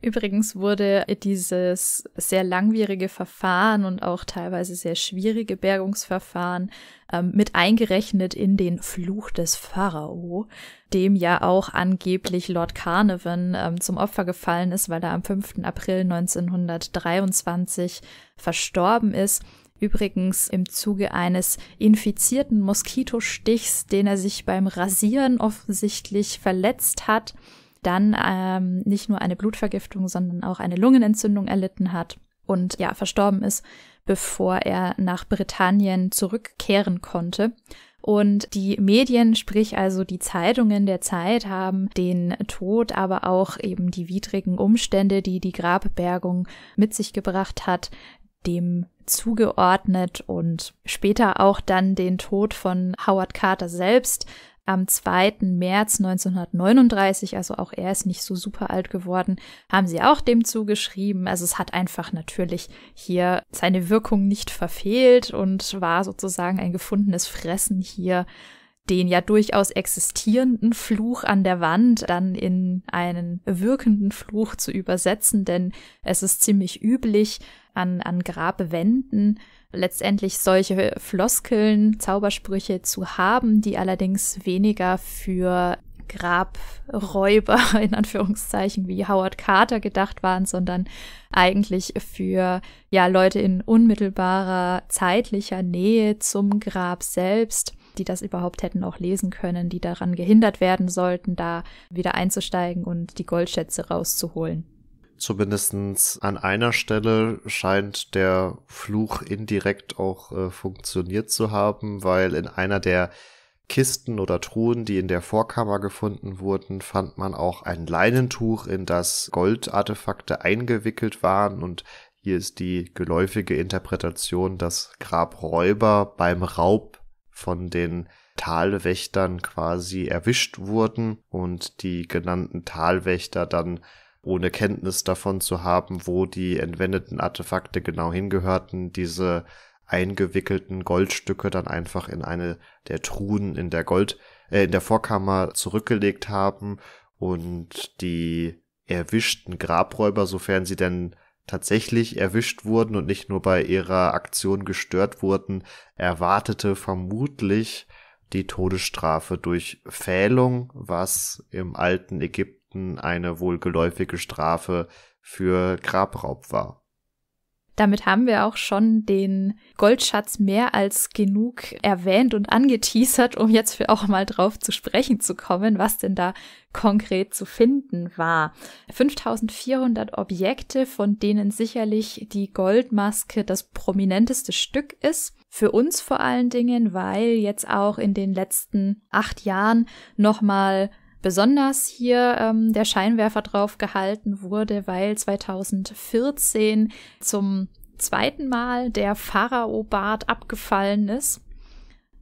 Übrigens wurde dieses sehr langwierige Verfahren und auch teilweise sehr schwierige Bergungsverfahren ähm, mit eingerechnet in den Fluch des Pharao, dem ja auch angeblich Lord Carnarvon ähm, zum Opfer gefallen ist, weil er am 5. April 1923 verstorben ist. Übrigens im Zuge eines infizierten Moskitostichs, den er sich beim Rasieren offensichtlich verletzt hat, dann ähm, nicht nur eine Blutvergiftung, sondern auch eine Lungenentzündung erlitten hat und ja, verstorben ist, bevor er nach Britannien zurückkehren konnte. Und die Medien, sprich also die Zeitungen der Zeit, haben den Tod, aber auch eben die widrigen Umstände, die die Grabbergung mit sich gebracht hat, dem zugeordnet und später auch dann den Tod von Howard Carter selbst am 2. März 1939, also auch er ist nicht so super alt geworden, haben sie auch dem zugeschrieben. Also es hat einfach natürlich hier seine Wirkung nicht verfehlt und war sozusagen ein gefundenes Fressen hier den ja durchaus existierenden Fluch an der Wand dann in einen wirkenden Fluch zu übersetzen, denn es ist ziemlich üblich, an, an Grabwänden letztendlich solche Floskeln, Zaubersprüche zu haben, die allerdings weniger für Grabräuber in Anführungszeichen wie Howard Carter gedacht waren, sondern eigentlich für ja Leute in unmittelbarer zeitlicher Nähe zum Grab selbst die das überhaupt hätten auch lesen können, die daran gehindert werden sollten, da wieder einzusteigen und die Goldschätze rauszuholen. Zumindest an einer Stelle scheint der Fluch indirekt auch äh, funktioniert zu haben, weil in einer der Kisten oder Truhen, die in der Vorkammer gefunden wurden, fand man auch ein Leinentuch, in das Goldartefakte eingewickelt waren und hier ist die geläufige Interpretation, dass Grabräuber beim Raub von den Talwächtern quasi erwischt wurden und die genannten Talwächter dann ohne Kenntnis davon zu haben, wo die entwendeten Artefakte genau hingehörten, diese eingewickelten Goldstücke dann einfach in eine der Truhen in der Gold äh, in der Vorkammer zurückgelegt haben und die erwischten Grabräuber, sofern sie denn tatsächlich erwischt wurden und nicht nur bei ihrer Aktion gestört wurden, erwartete vermutlich die Todesstrafe durch Fählung, was im alten Ägypten eine wohlgeläufige Strafe für Grabraub war. Damit haben wir auch schon den Goldschatz mehr als genug erwähnt und angeteasert, um jetzt auch mal drauf zu sprechen zu kommen, was denn da konkret zu finden war. 5400 Objekte, von denen sicherlich die Goldmaske das prominenteste Stück ist. Für uns vor allen Dingen, weil jetzt auch in den letzten acht Jahren nochmal besonders hier ähm, der Scheinwerfer drauf gehalten wurde, weil 2014 zum zweiten Mal der Pharao-Bart abgefallen ist.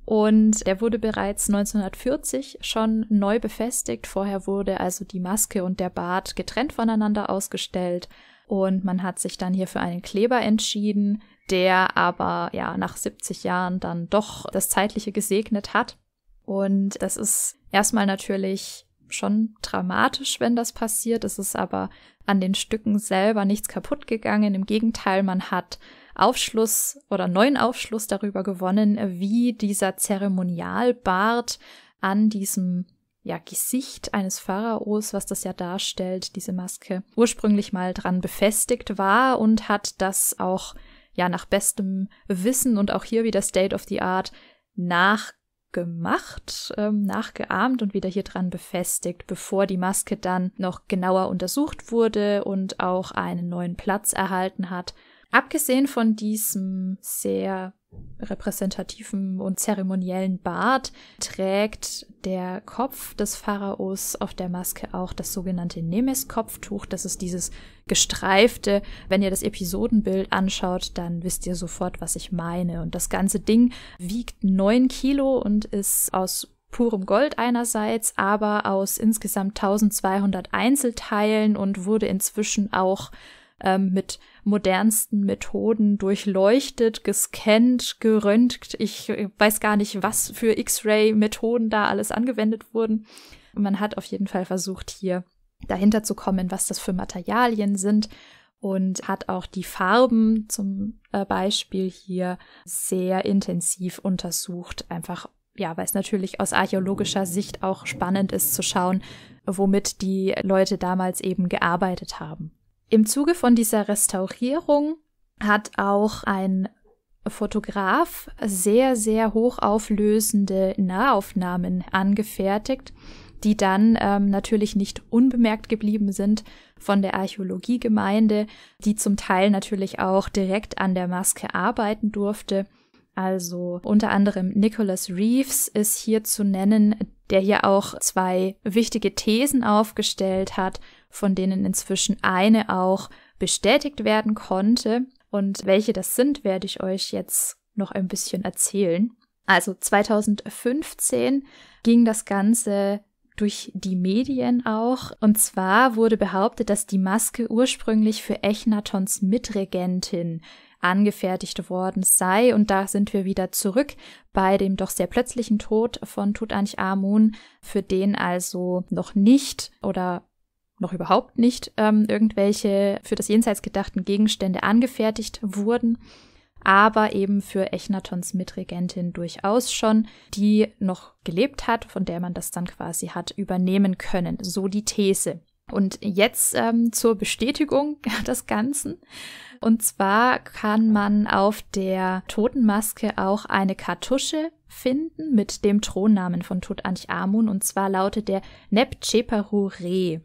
Und der wurde bereits 1940 schon neu befestigt. Vorher wurde also die Maske und der Bart getrennt voneinander ausgestellt. Und man hat sich dann hier für einen Kleber entschieden, der aber ja nach 70 Jahren dann doch das Zeitliche gesegnet hat. Und das ist erstmal natürlich schon dramatisch, wenn das passiert. Es ist aber an den Stücken selber nichts kaputt gegangen. Im Gegenteil, man hat Aufschluss oder neuen Aufschluss darüber gewonnen, wie dieser Zeremonialbart an diesem ja, Gesicht eines Pharaos, was das ja darstellt, diese Maske, ursprünglich mal dran befestigt war und hat das auch ja nach bestem Wissen und auch hier wieder State of the Art nach gemacht, ähm, nachgeahmt und wieder hier dran befestigt, bevor die Maske dann noch genauer untersucht wurde und auch einen neuen Platz erhalten hat Abgesehen von diesem sehr repräsentativen und zeremoniellen Bart trägt der Kopf des Pharaos auf der Maske auch das sogenannte Nemes-Kopftuch. Das ist dieses gestreifte. Wenn ihr das Episodenbild anschaut, dann wisst ihr sofort, was ich meine. Und das ganze Ding wiegt neun Kilo und ist aus purem Gold einerseits, aber aus insgesamt 1200 Einzelteilen und wurde inzwischen auch ähm, mit modernsten Methoden durchleuchtet, gescannt, geröntgt. Ich äh, weiß gar nicht, was für X-Ray-Methoden da alles angewendet wurden. man hat auf jeden Fall versucht, hier dahinter zu kommen, was das für Materialien sind und hat auch die Farben zum äh, Beispiel hier sehr intensiv untersucht, einfach ja, weil es natürlich aus archäologischer Sicht auch spannend ist zu schauen, womit die Leute damals eben gearbeitet haben. Im Zuge von dieser Restaurierung hat auch ein Fotograf sehr, sehr hochauflösende Nahaufnahmen angefertigt, die dann ähm, natürlich nicht unbemerkt geblieben sind von der Archäologiegemeinde, die zum Teil natürlich auch direkt an der Maske arbeiten durfte. Also unter anderem Nicholas Reeves ist hier zu nennen, der hier auch zwei wichtige Thesen aufgestellt hat, von denen inzwischen eine auch bestätigt werden konnte. Und welche das sind, werde ich euch jetzt noch ein bisschen erzählen. Also 2015 ging das Ganze durch die Medien auch. Und zwar wurde behauptet, dass die Maske ursprünglich für Echnatons Mitregentin angefertigt worden sei. Und da sind wir wieder zurück bei dem doch sehr plötzlichen Tod von Tutanchamun, für den also noch nicht oder noch überhaupt nicht ähm, irgendwelche für das Jenseits gedachten Gegenstände angefertigt wurden, aber eben für Echnatons Mitregentin durchaus schon, die noch gelebt hat, von der man das dann quasi hat übernehmen können. So die These. Und jetzt ähm, zur Bestätigung des Ganzen. Und zwar kann man auf der Totenmaske auch eine Kartusche finden mit dem Thronnamen von Tutanchamun. Und zwar lautet der Nepcheparu Re.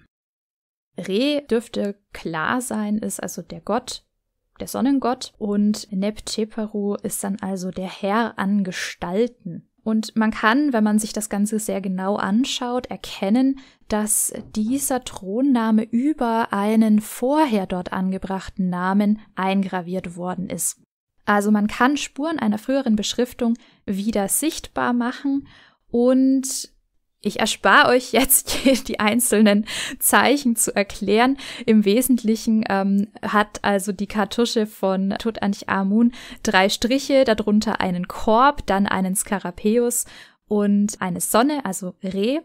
Re dürfte klar sein, ist also der Gott, der Sonnengott. Und Nepteperu ist dann also der Herr an Gestalten. Und man kann, wenn man sich das Ganze sehr genau anschaut, erkennen, dass dieser Thronname über einen vorher dort angebrachten Namen eingraviert worden ist. Also man kann Spuren einer früheren Beschriftung wieder sichtbar machen und ich erspare euch jetzt die einzelnen Zeichen zu erklären. Im Wesentlichen ähm, hat also die Kartusche von Tutanchamun drei Striche, darunter einen Korb, dann einen Skarabäus und eine Sonne, also Re.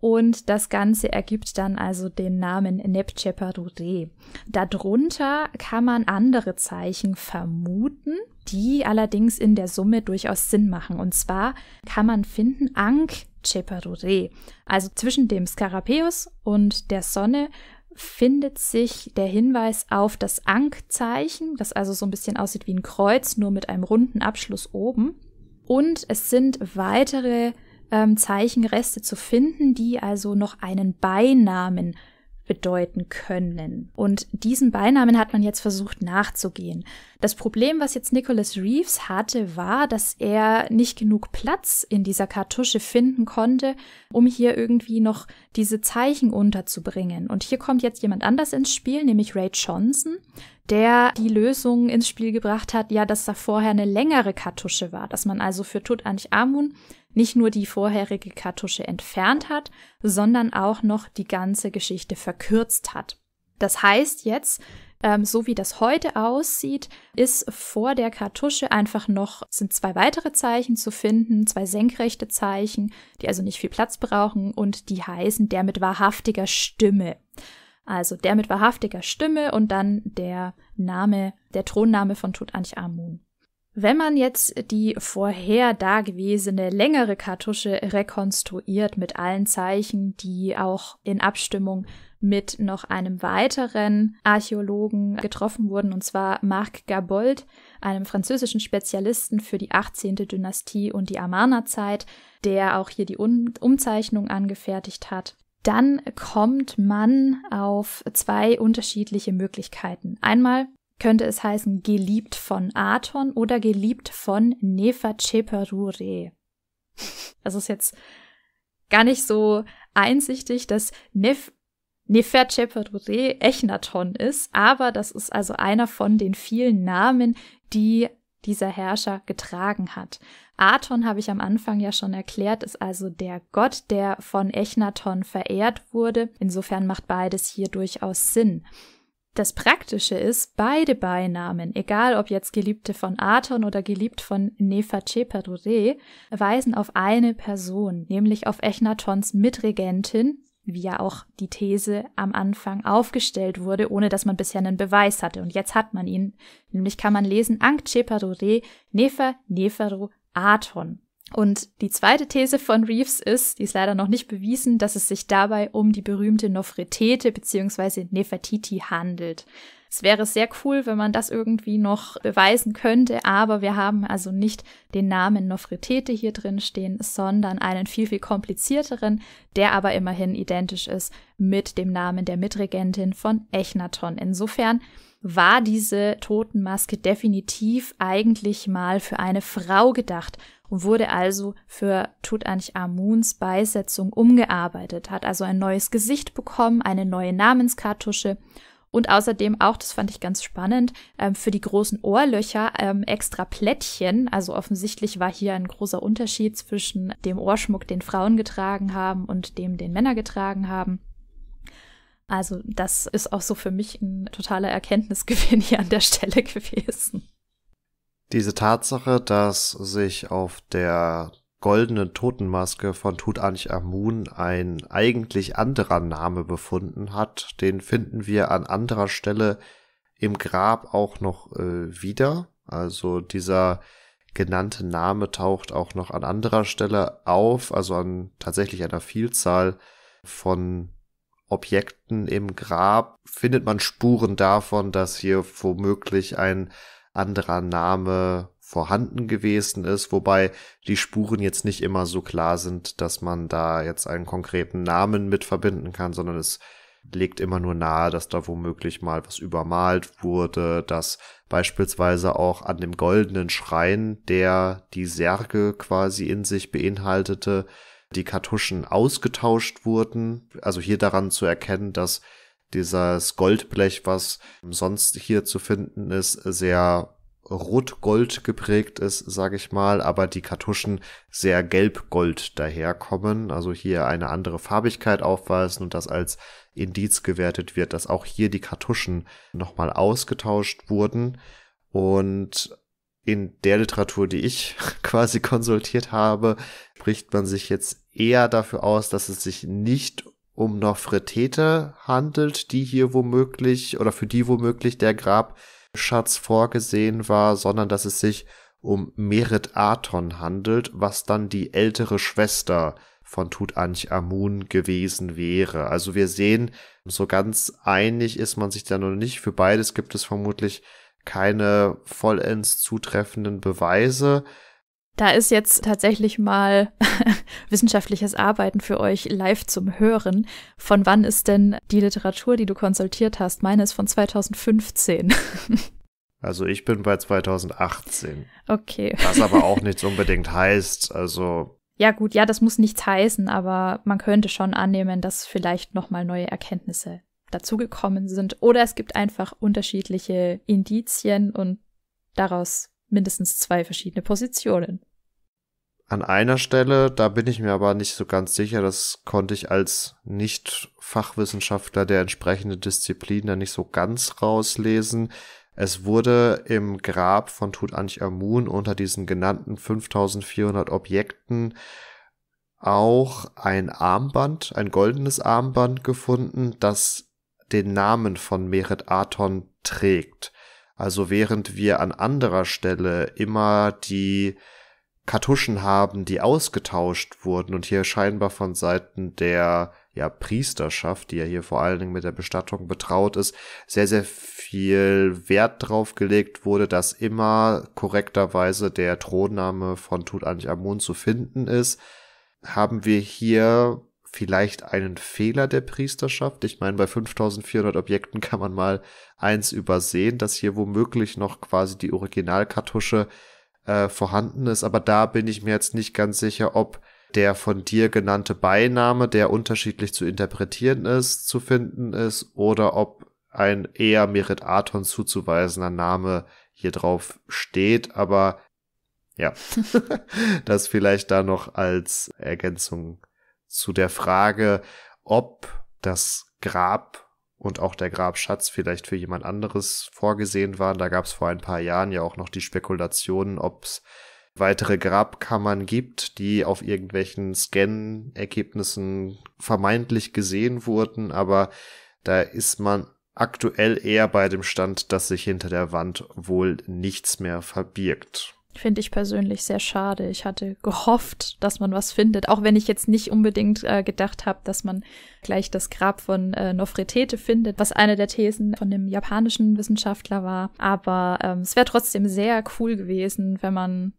Und das Ganze ergibt dann also den Namen Nepcheparure. Darunter kann man andere Zeichen vermuten, die allerdings in der Summe durchaus Sinn machen. Und zwar kann man finden Ankh Cheperure. Also zwischen dem Skarabäus und der Sonne findet sich der Hinweis auf das Ankh-Zeichen, das also so ein bisschen aussieht wie ein Kreuz, nur mit einem runden Abschluss oben. Und es sind weitere ähm, Zeichenreste zu finden, die also noch einen Beinamen bedeuten können. Und diesen Beinamen hat man jetzt versucht nachzugehen. Das Problem, was jetzt Nicholas Reeves hatte, war, dass er nicht genug Platz in dieser Kartusche finden konnte, um hier irgendwie noch diese Zeichen unterzubringen. Und hier kommt jetzt jemand anders ins Spiel, nämlich Ray Johnson, der die Lösung ins Spiel gebracht hat, ja, dass da vorher eine längere Kartusche war, dass man also für Tutanchamun nicht nur die vorherige Kartusche entfernt hat, sondern auch noch die ganze Geschichte verkürzt hat. Das heißt jetzt, ähm, so wie das heute aussieht, ist vor der Kartusche einfach noch, sind zwei weitere Zeichen zu finden, zwei senkrechte Zeichen, die also nicht viel Platz brauchen und die heißen der mit wahrhaftiger Stimme. Also der mit wahrhaftiger Stimme und dann der Name, der Thronname von Tutanchamun. Wenn man jetzt die vorher dagewesene längere Kartusche rekonstruiert mit allen Zeichen, die auch in Abstimmung mit noch einem weiteren Archäologen getroffen wurden, und zwar Marc Gabold, einem französischen Spezialisten für die 18. Dynastie und die Amarna-Zeit, der auch hier die um Umzeichnung angefertigt hat. Dann kommt man auf zwei unterschiedliche Möglichkeiten. Einmal könnte es heißen geliebt von Aton oder geliebt von Nefertscheperure. Das ist jetzt gar nicht so einsichtig, dass Nef Nefertscheperure Echnaton ist, aber das ist also einer von den vielen Namen, die dieser Herrscher getragen hat. Aton habe ich am Anfang ja schon erklärt, ist also der Gott, der von Echnaton verehrt wurde. Insofern macht beides hier durchaus Sinn. Das Praktische ist, beide Beinamen, egal ob jetzt Geliebte von Aton oder Geliebt von Nefertscheperure, weisen auf eine Person, nämlich auf Echnatons Mitregentin, wie ja auch die These am Anfang aufgestellt wurde, ohne dass man bisher einen Beweis hatte. Und jetzt hat man ihn. Nämlich kann man lesen Ankcheperure Nefer Neferu, Aton. Und die zweite These von Reeves ist, die ist leider noch nicht bewiesen, dass es sich dabei um die berühmte Nofretete bzw. Nefertiti handelt. Es wäre sehr cool, wenn man das irgendwie noch beweisen könnte, aber wir haben also nicht den Namen Nofretete hier drin stehen, sondern einen viel, viel komplizierteren, der aber immerhin identisch ist mit dem Namen der Mitregentin von Echnaton. Insofern war diese Totenmaske definitiv eigentlich mal für eine Frau gedacht und wurde also für Tutanchamuns Beisetzung umgearbeitet, hat also ein neues Gesicht bekommen, eine neue Namenskartusche und außerdem auch, das fand ich ganz spannend, ähm, für die großen Ohrlöcher ähm, extra Plättchen. Also offensichtlich war hier ein großer Unterschied zwischen dem Ohrschmuck, den Frauen getragen haben und dem, den Männer getragen haben. Also das ist auch so für mich ein totaler Erkenntnisgewinn hier an der Stelle gewesen. Diese Tatsache, dass sich auf der goldenen Totenmaske von Tutanchamun ein eigentlich anderer Name befunden hat, den finden wir an anderer Stelle im Grab auch noch äh, wieder. Also dieser genannte Name taucht auch noch an anderer Stelle auf, also an tatsächlich einer Vielzahl von Objekten im Grab findet man Spuren davon, dass hier womöglich ein anderer Name vorhanden gewesen ist, wobei die Spuren jetzt nicht immer so klar sind, dass man da jetzt einen konkreten Namen mit verbinden kann, sondern es legt immer nur nahe, dass da womöglich mal was übermalt wurde, dass beispielsweise auch an dem goldenen Schrein, der die Särge quasi in sich beinhaltete, die Kartuschen ausgetauscht wurden. Also hier daran zu erkennen, dass dieses Goldblech, was sonst hier zu finden ist, sehr rot-gold geprägt ist, sage ich mal, aber die Kartuschen sehr gelb-gold daherkommen, also hier eine andere Farbigkeit aufweisen und das als Indiz gewertet wird, dass auch hier die Kartuschen nochmal ausgetauscht wurden. Und in der Literatur, die ich quasi konsultiert habe, spricht man sich jetzt eher dafür aus, dass es sich nicht um Nofretete handelt, die hier womöglich oder für die womöglich der Grabschatz vorgesehen war, sondern dass es sich um Meret Aton handelt, was dann die ältere Schwester von Tutanchamun gewesen wäre. Also wir sehen, so ganz einig ist man sich da noch nicht. Für beides gibt es vermutlich keine vollends zutreffenden Beweise. Da ist jetzt tatsächlich mal wissenschaftliches Arbeiten für euch live zum Hören. Von wann ist denn die Literatur, die du konsultiert hast? Meine ist von 2015. also ich bin bei 2018. Okay. Was aber auch nichts unbedingt heißt. Also. Ja gut, ja, das muss nichts heißen, aber man könnte schon annehmen, dass vielleicht nochmal neue Erkenntnisse dazugekommen sind. Oder es gibt einfach unterschiedliche Indizien und daraus mindestens zwei verschiedene Positionen. An einer Stelle, da bin ich mir aber nicht so ganz sicher, das konnte ich als Nicht-Fachwissenschaftler der entsprechenden Disziplin da nicht so ganz rauslesen. Es wurde im Grab von Tutanchamun unter diesen genannten 5400 Objekten auch ein Armband, ein goldenes Armband gefunden, das den Namen von Meret Aton trägt. Also während wir an anderer Stelle immer die Kartuschen haben, die ausgetauscht wurden und hier scheinbar von Seiten der ja, Priesterschaft, die ja hier vor allen Dingen mit der Bestattung betraut ist, sehr, sehr viel Wert drauf gelegt wurde, dass immer korrekterweise der Thronname von Tutanchamun zu finden ist, haben wir hier vielleicht einen Fehler der Priesterschaft. Ich meine, bei 5400 Objekten kann man mal eins übersehen, dass hier womöglich noch quasi die Originalkartusche äh, vorhanden ist. Aber da bin ich mir jetzt nicht ganz sicher, ob der von dir genannte Beiname, der unterschiedlich zu interpretieren ist, zu finden ist, oder ob ein eher Merit Aton zuzuweisender Name hier drauf steht. Aber ja, das vielleicht da noch als Ergänzung zu der Frage, ob das Grab und auch der Grabschatz vielleicht für jemand anderes vorgesehen waren. Da gab es vor ein paar Jahren ja auch noch die Spekulationen, ob es weitere Grabkammern gibt, die auf irgendwelchen Scan-Ergebnissen vermeintlich gesehen wurden, aber da ist man aktuell eher bei dem Stand, dass sich hinter der Wand wohl nichts mehr verbirgt. Finde ich persönlich sehr schade. Ich hatte gehofft, dass man was findet, auch wenn ich jetzt nicht unbedingt äh, gedacht habe, dass man gleich das Grab von äh, Nofretete findet, was eine der Thesen von dem japanischen Wissenschaftler war. Aber ähm, es wäre trotzdem sehr cool gewesen, wenn man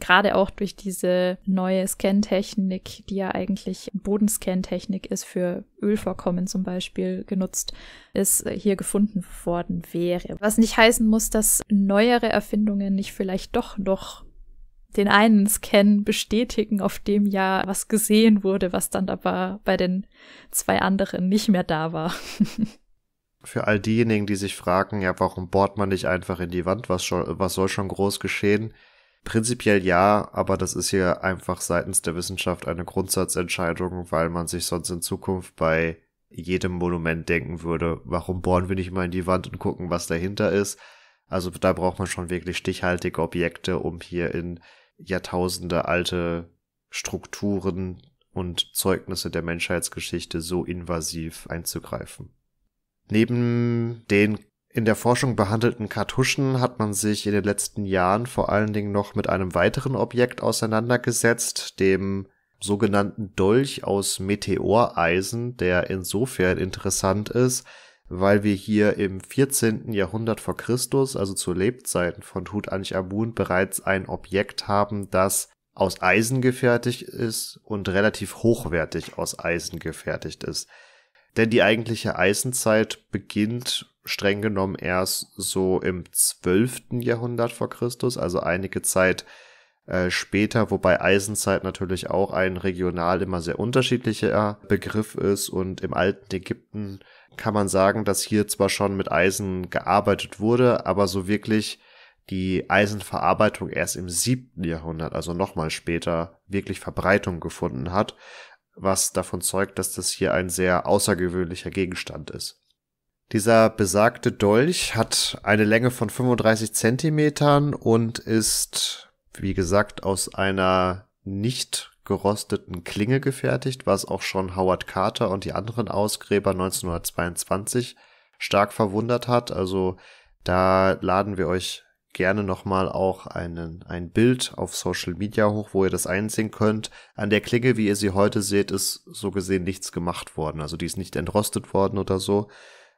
gerade auch durch diese neue Scan-Technik, die ja eigentlich Bodenscan-Technik ist für Ölvorkommen zum Beispiel genutzt, ist äh, hier gefunden worden wäre. Was nicht heißen muss, dass neuere Erfindungen nicht vielleicht doch noch den einen Scan bestätigen, auf dem ja was gesehen wurde, was dann aber bei den zwei anderen nicht mehr da war. für all diejenigen, die sich fragen, ja, warum bohrt man nicht einfach in die Wand? Was, schon, was soll schon groß geschehen? Prinzipiell ja, aber das ist hier einfach seitens der Wissenschaft eine Grundsatzentscheidung, weil man sich sonst in Zukunft bei jedem Monument denken würde, warum bohren wir nicht mal in die Wand und gucken, was dahinter ist. Also da braucht man schon wirklich stichhaltige Objekte, um hier in Jahrtausende alte Strukturen und Zeugnisse der Menschheitsgeschichte so invasiv einzugreifen. Neben den in der Forschung behandelten Kartuschen hat man sich in den letzten Jahren vor allen Dingen noch mit einem weiteren Objekt auseinandergesetzt, dem sogenannten Dolch aus Meteoreisen, der insofern interessant ist, weil wir hier im 14. Jahrhundert vor Christus, also zu Lebzeiten von Tutanchamun, bereits ein Objekt haben, das aus Eisen gefertigt ist und relativ hochwertig aus Eisen gefertigt ist. Denn die eigentliche Eisenzeit beginnt streng genommen erst so im 12. Jahrhundert vor Christus, also einige Zeit äh, später, wobei Eisenzeit natürlich auch ein regional immer sehr unterschiedlicher Begriff ist und im alten Ägypten kann man sagen, dass hier zwar schon mit Eisen gearbeitet wurde, aber so wirklich die Eisenverarbeitung erst im 7. Jahrhundert, also nochmal später, wirklich Verbreitung gefunden hat, was davon zeugt, dass das hier ein sehr außergewöhnlicher Gegenstand ist. Dieser besagte Dolch hat eine Länge von 35 Zentimetern und ist, wie gesagt, aus einer nicht gerosteten Klinge gefertigt, was auch schon Howard Carter und die anderen Ausgräber 1922 stark verwundert hat. Also da laden wir euch gerne nochmal auch einen, ein Bild auf Social Media hoch, wo ihr das einsehen könnt. An der Klinge, wie ihr sie heute seht, ist so gesehen nichts gemacht worden. Also die ist nicht entrostet worden oder so.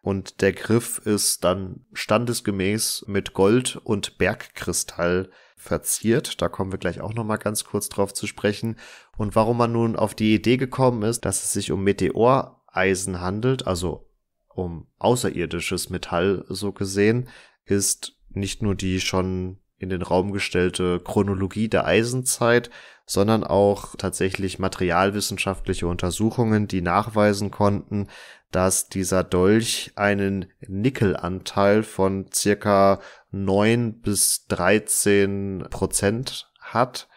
Und der Griff ist dann standesgemäß mit Gold und Bergkristall verziert. Da kommen wir gleich auch nochmal ganz kurz drauf zu sprechen. Und warum man nun auf die Idee gekommen ist, dass es sich um Meteoreisen handelt, also um außerirdisches Metall so gesehen, ist nicht nur die schon in den Raum gestellte Chronologie der Eisenzeit, sondern auch tatsächlich materialwissenschaftliche Untersuchungen, die nachweisen konnten, dass dieser Dolch einen Nickelanteil von circa neun bis dreizehn Prozent hat,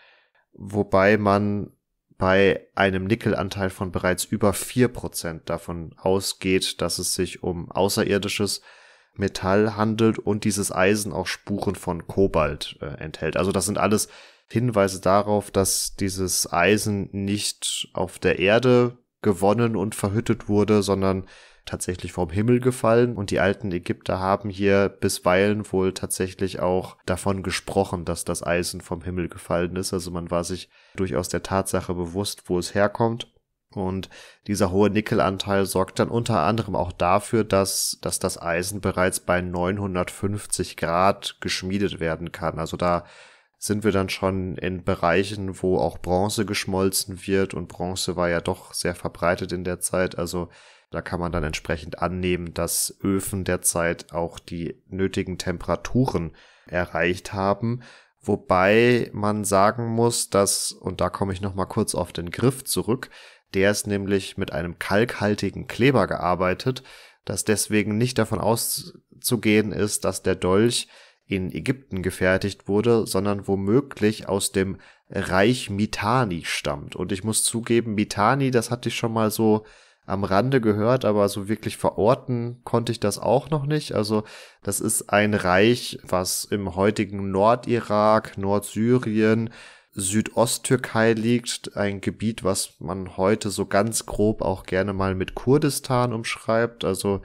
wobei man bei einem Nickelanteil von bereits über vier Prozent davon ausgeht, dass es sich um außerirdisches Metall handelt und dieses Eisen auch Spuren von Kobalt äh, enthält. Also das sind alles Hinweise darauf, dass dieses Eisen nicht auf der Erde gewonnen und verhüttet wurde, sondern tatsächlich vom Himmel gefallen. Und die alten Ägypter haben hier bisweilen wohl tatsächlich auch davon gesprochen, dass das Eisen vom Himmel gefallen ist. Also man war sich durchaus der Tatsache bewusst, wo es herkommt. Und dieser hohe Nickelanteil sorgt dann unter anderem auch dafür, dass, dass das Eisen bereits bei 950 Grad geschmiedet werden kann. Also da sind wir dann schon in Bereichen, wo auch Bronze geschmolzen wird und Bronze war ja doch sehr verbreitet in der Zeit. Also da kann man dann entsprechend annehmen, dass Öfen der Zeit auch die nötigen Temperaturen erreicht haben. Wobei man sagen muss, dass, und da komme ich nochmal kurz auf den Griff zurück, der ist nämlich mit einem kalkhaltigen Kleber gearbeitet, dass deswegen nicht davon auszugehen ist, dass der Dolch in Ägypten gefertigt wurde, sondern womöglich aus dem Reich Mitanni stammt. Und ich muss zugeben, Mitanni, das hatte ich schon mal so am Rande gehört, aber so wirklich verorten konnte ich das auch noch nicht. Also das ist ein Reich, was im heutigen Nordirak, Nordsyrien, Südosttürkei liegt, ein Gebiet, was man heute so ganz grob auch gerne mal mit Kurdistan umschreibt, also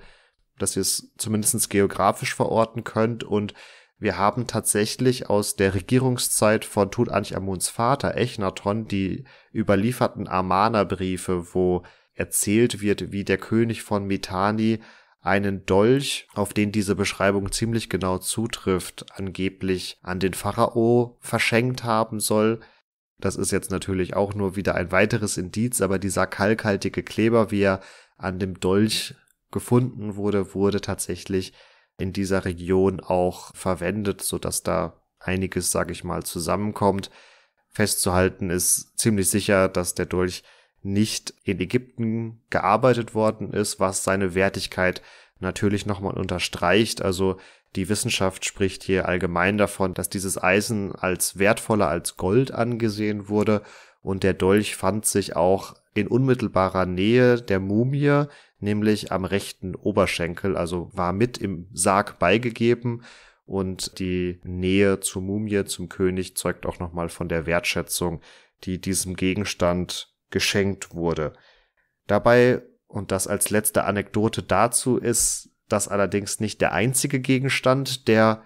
dass ihr es zumindest geografisch verorten könnt und wir haben tatsächlich aus der Regierungszeit von Tutanchamuns Vater Echnaton die überlieferten Amana-Briefe, wo erzählt wird, wie der König von Mitanni einen Dolch, auf den diese Beschreibung ziemlich genau zutrifft, angeblich an den Pharao verschenkt haben soll. Das ist jetzt natürlich auch nur wieder ein weiteres Indiz, aber dieser kalkhaltige Kleber, wie er an dem Dolch gefunden wurde, wurde tatsächlich in dieser Region auch verwendet, sodass da einiges, sage ich mal, zusammenkommt. Festzuhalten ist ziemlich sicher, dass der Dolch nicht in Ägypten gearbeitet worden ist, was seine Wertigkeit natürlich nochmal unterstreicht. Also die Wissenschaft spricht hier allgemein davon, dass dieses Eisen als wertvoller als Gold angesehen wurde und der Dolch fand sich auch in unmittelbarer Nähe der Mumie, nämlich am rechten Oberschenkel, also war mit im Sarg beigegeben und die Nähe zur Mumie, zum König, zeugt auch nochmal von der Wertschätzung, die diesem Gegenstand geschenkt wurde. Dabei, und das als letzte Anekdote dazu, ist das allerdings nicht der einzige Gegenstand, der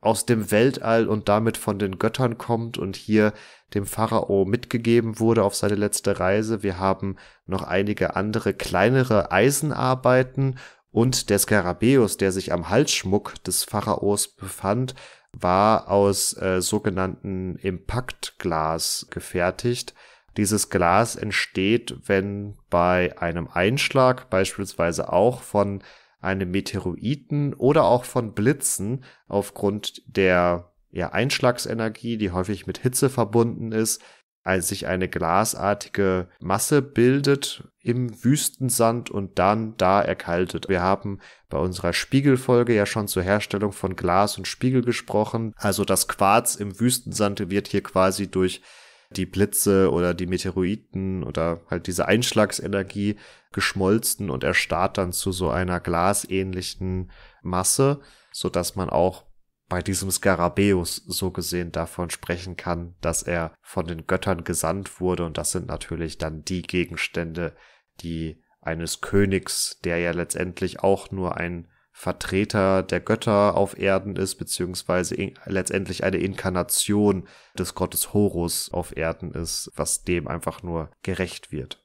aus dem Weltall und damit von den Göttern kommt und hier dem Pharao mitgegeben wurde auf seine letzte Reise. Wir haben noch einige andere kleinere Eisenarbeiten und der Skarabäus, der sich am Halsschmuck des Pharaos befand, war aus äh, sogenannten Impaktglas gefertigt. Dieses Glas entsteht, wenn bei einem Einschlag beispielsweise auch von einem Meteoriten oder auch von Blitzen aufgrund der ja, Einschlagsenergie, die häufig mit Hitze verbunden ist, als sich eine glasartige Masse bildet im Wüstensand und dann da erkaltet. Wir haben bei unserer Spiegelfolge ja schon zur Herstellung von Glas und Spiegel gesprochen. Also das Quarz im Wüstensand wird hier quasi durch die Blitze oder die Meteoriten oder halt diese Einschlagsenergie geschmolzen und erstarrt dann zu so einer glasähnlichen Masse, so dass man auch bei diesem Skarabäus so gesehen davon sprechen kann, dass er von den Göttern gesandt wurde und das sind natürlich dann die Gegenstände, die eines Königs, der ja letztendlich auch nur ein Vertreter der Götter auf Erden ist, beziehungsweise letztendlich eine Inkarnation des Gottes Horus auf Erden ist, was dem einfach nur gerecht wird.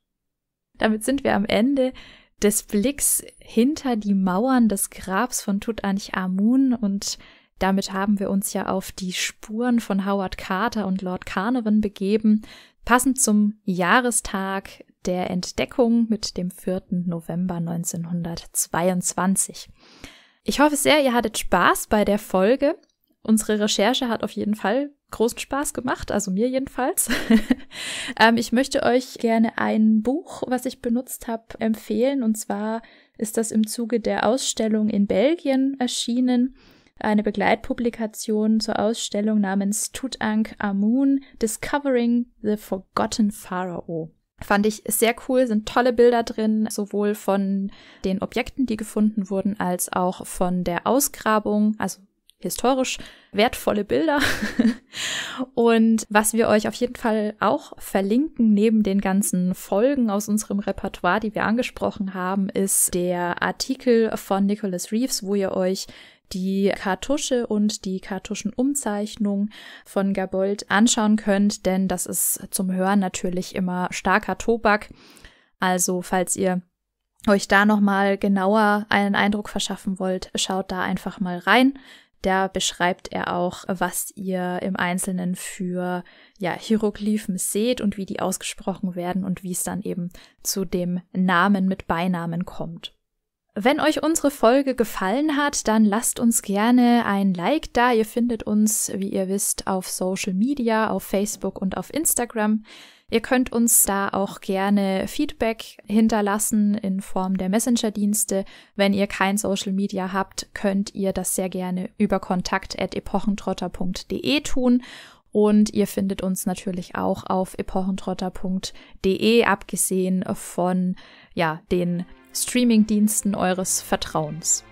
Damit sind wir am Ende des Blicks hinter die Mauern des Grabs von Tutanchamun und damit haben wir uns ja auf die Spuren von Howard Carter und Lord Carnarvon begeben, passend zum Jahrestag der Entdeckung mit dem 4. November 1922. Ich hoffe sehr, ihr hattet Spaß bei der Folge. Unsere Recherche hat auf jeden Fall großen Spaß gemacht, also mir jedenfalls. ähm, ich möchte euch gerne ein Buch, was ich benutzt habe, empfehlen. Und zwar ist das im Zuge der Ausstellung in Belgien erschienen. Eine Begleitpublikation zur Ausstellung namens Tutank Amun Discovering the Forgotten Pharaoh. Fand ich sehr cool, sind tolle Bilder drin, sowohl von den Objekten, die gefunden wurden, als auch von der Ausgrabung, also historisch wertvolle Bilder. und was wir euch auf jeden Fall auch verlinken, neben den ganzen Folgen aus unserem Repertoire, die wir angesprochen haben, ist der Artikel von Nicholas Reeves, wo ihr euch die Kartusche und die Kartuschenumzeichnung von Gabold anschauen könnt, denn das ist zum Hören natürlich immer starker Tobak. Also falls ihr euch da nochmal genauer einen Eindruck verschaffen wollt, schaut da einfach mal rein. Da beschreibt er auch, was ihr im Einzelnen für ja, Hieroglyphen seht und wie die ausgesprochen werden und wie es dann eben zu dem Namen mit Beinamen kommt. Wenn euch unsere Folge gefallen hat, dann lasst uns gerne ein Like da. Ihr findet uns, wie ihr wisst, auf Social Media, auf Facebook und auf Instagram. Ihr könnt uns da auch gerne Feedback hinterlassen in Form der Messenger-Dienste. Wenn ihr kein Social Media habt, könnt ihr das sehr gerne über kontakt.epochentrotter.de tun. Und ihr findet uns natürlich auch auf epochentrotter.de, abgesehen von ja, den Streamingdiensten eures Vertrauens.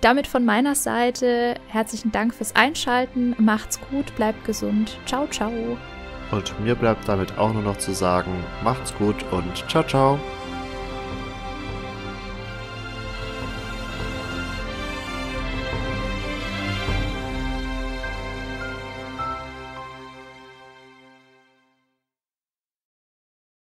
Damit von meiner Seite herzlichen Dank fürs Einschalten. Macht's gut, bleibt gesund. Ciao, ciao. Und mir bleibt damit auch nur noch zu sagen, macht's gut und ciao, ciao.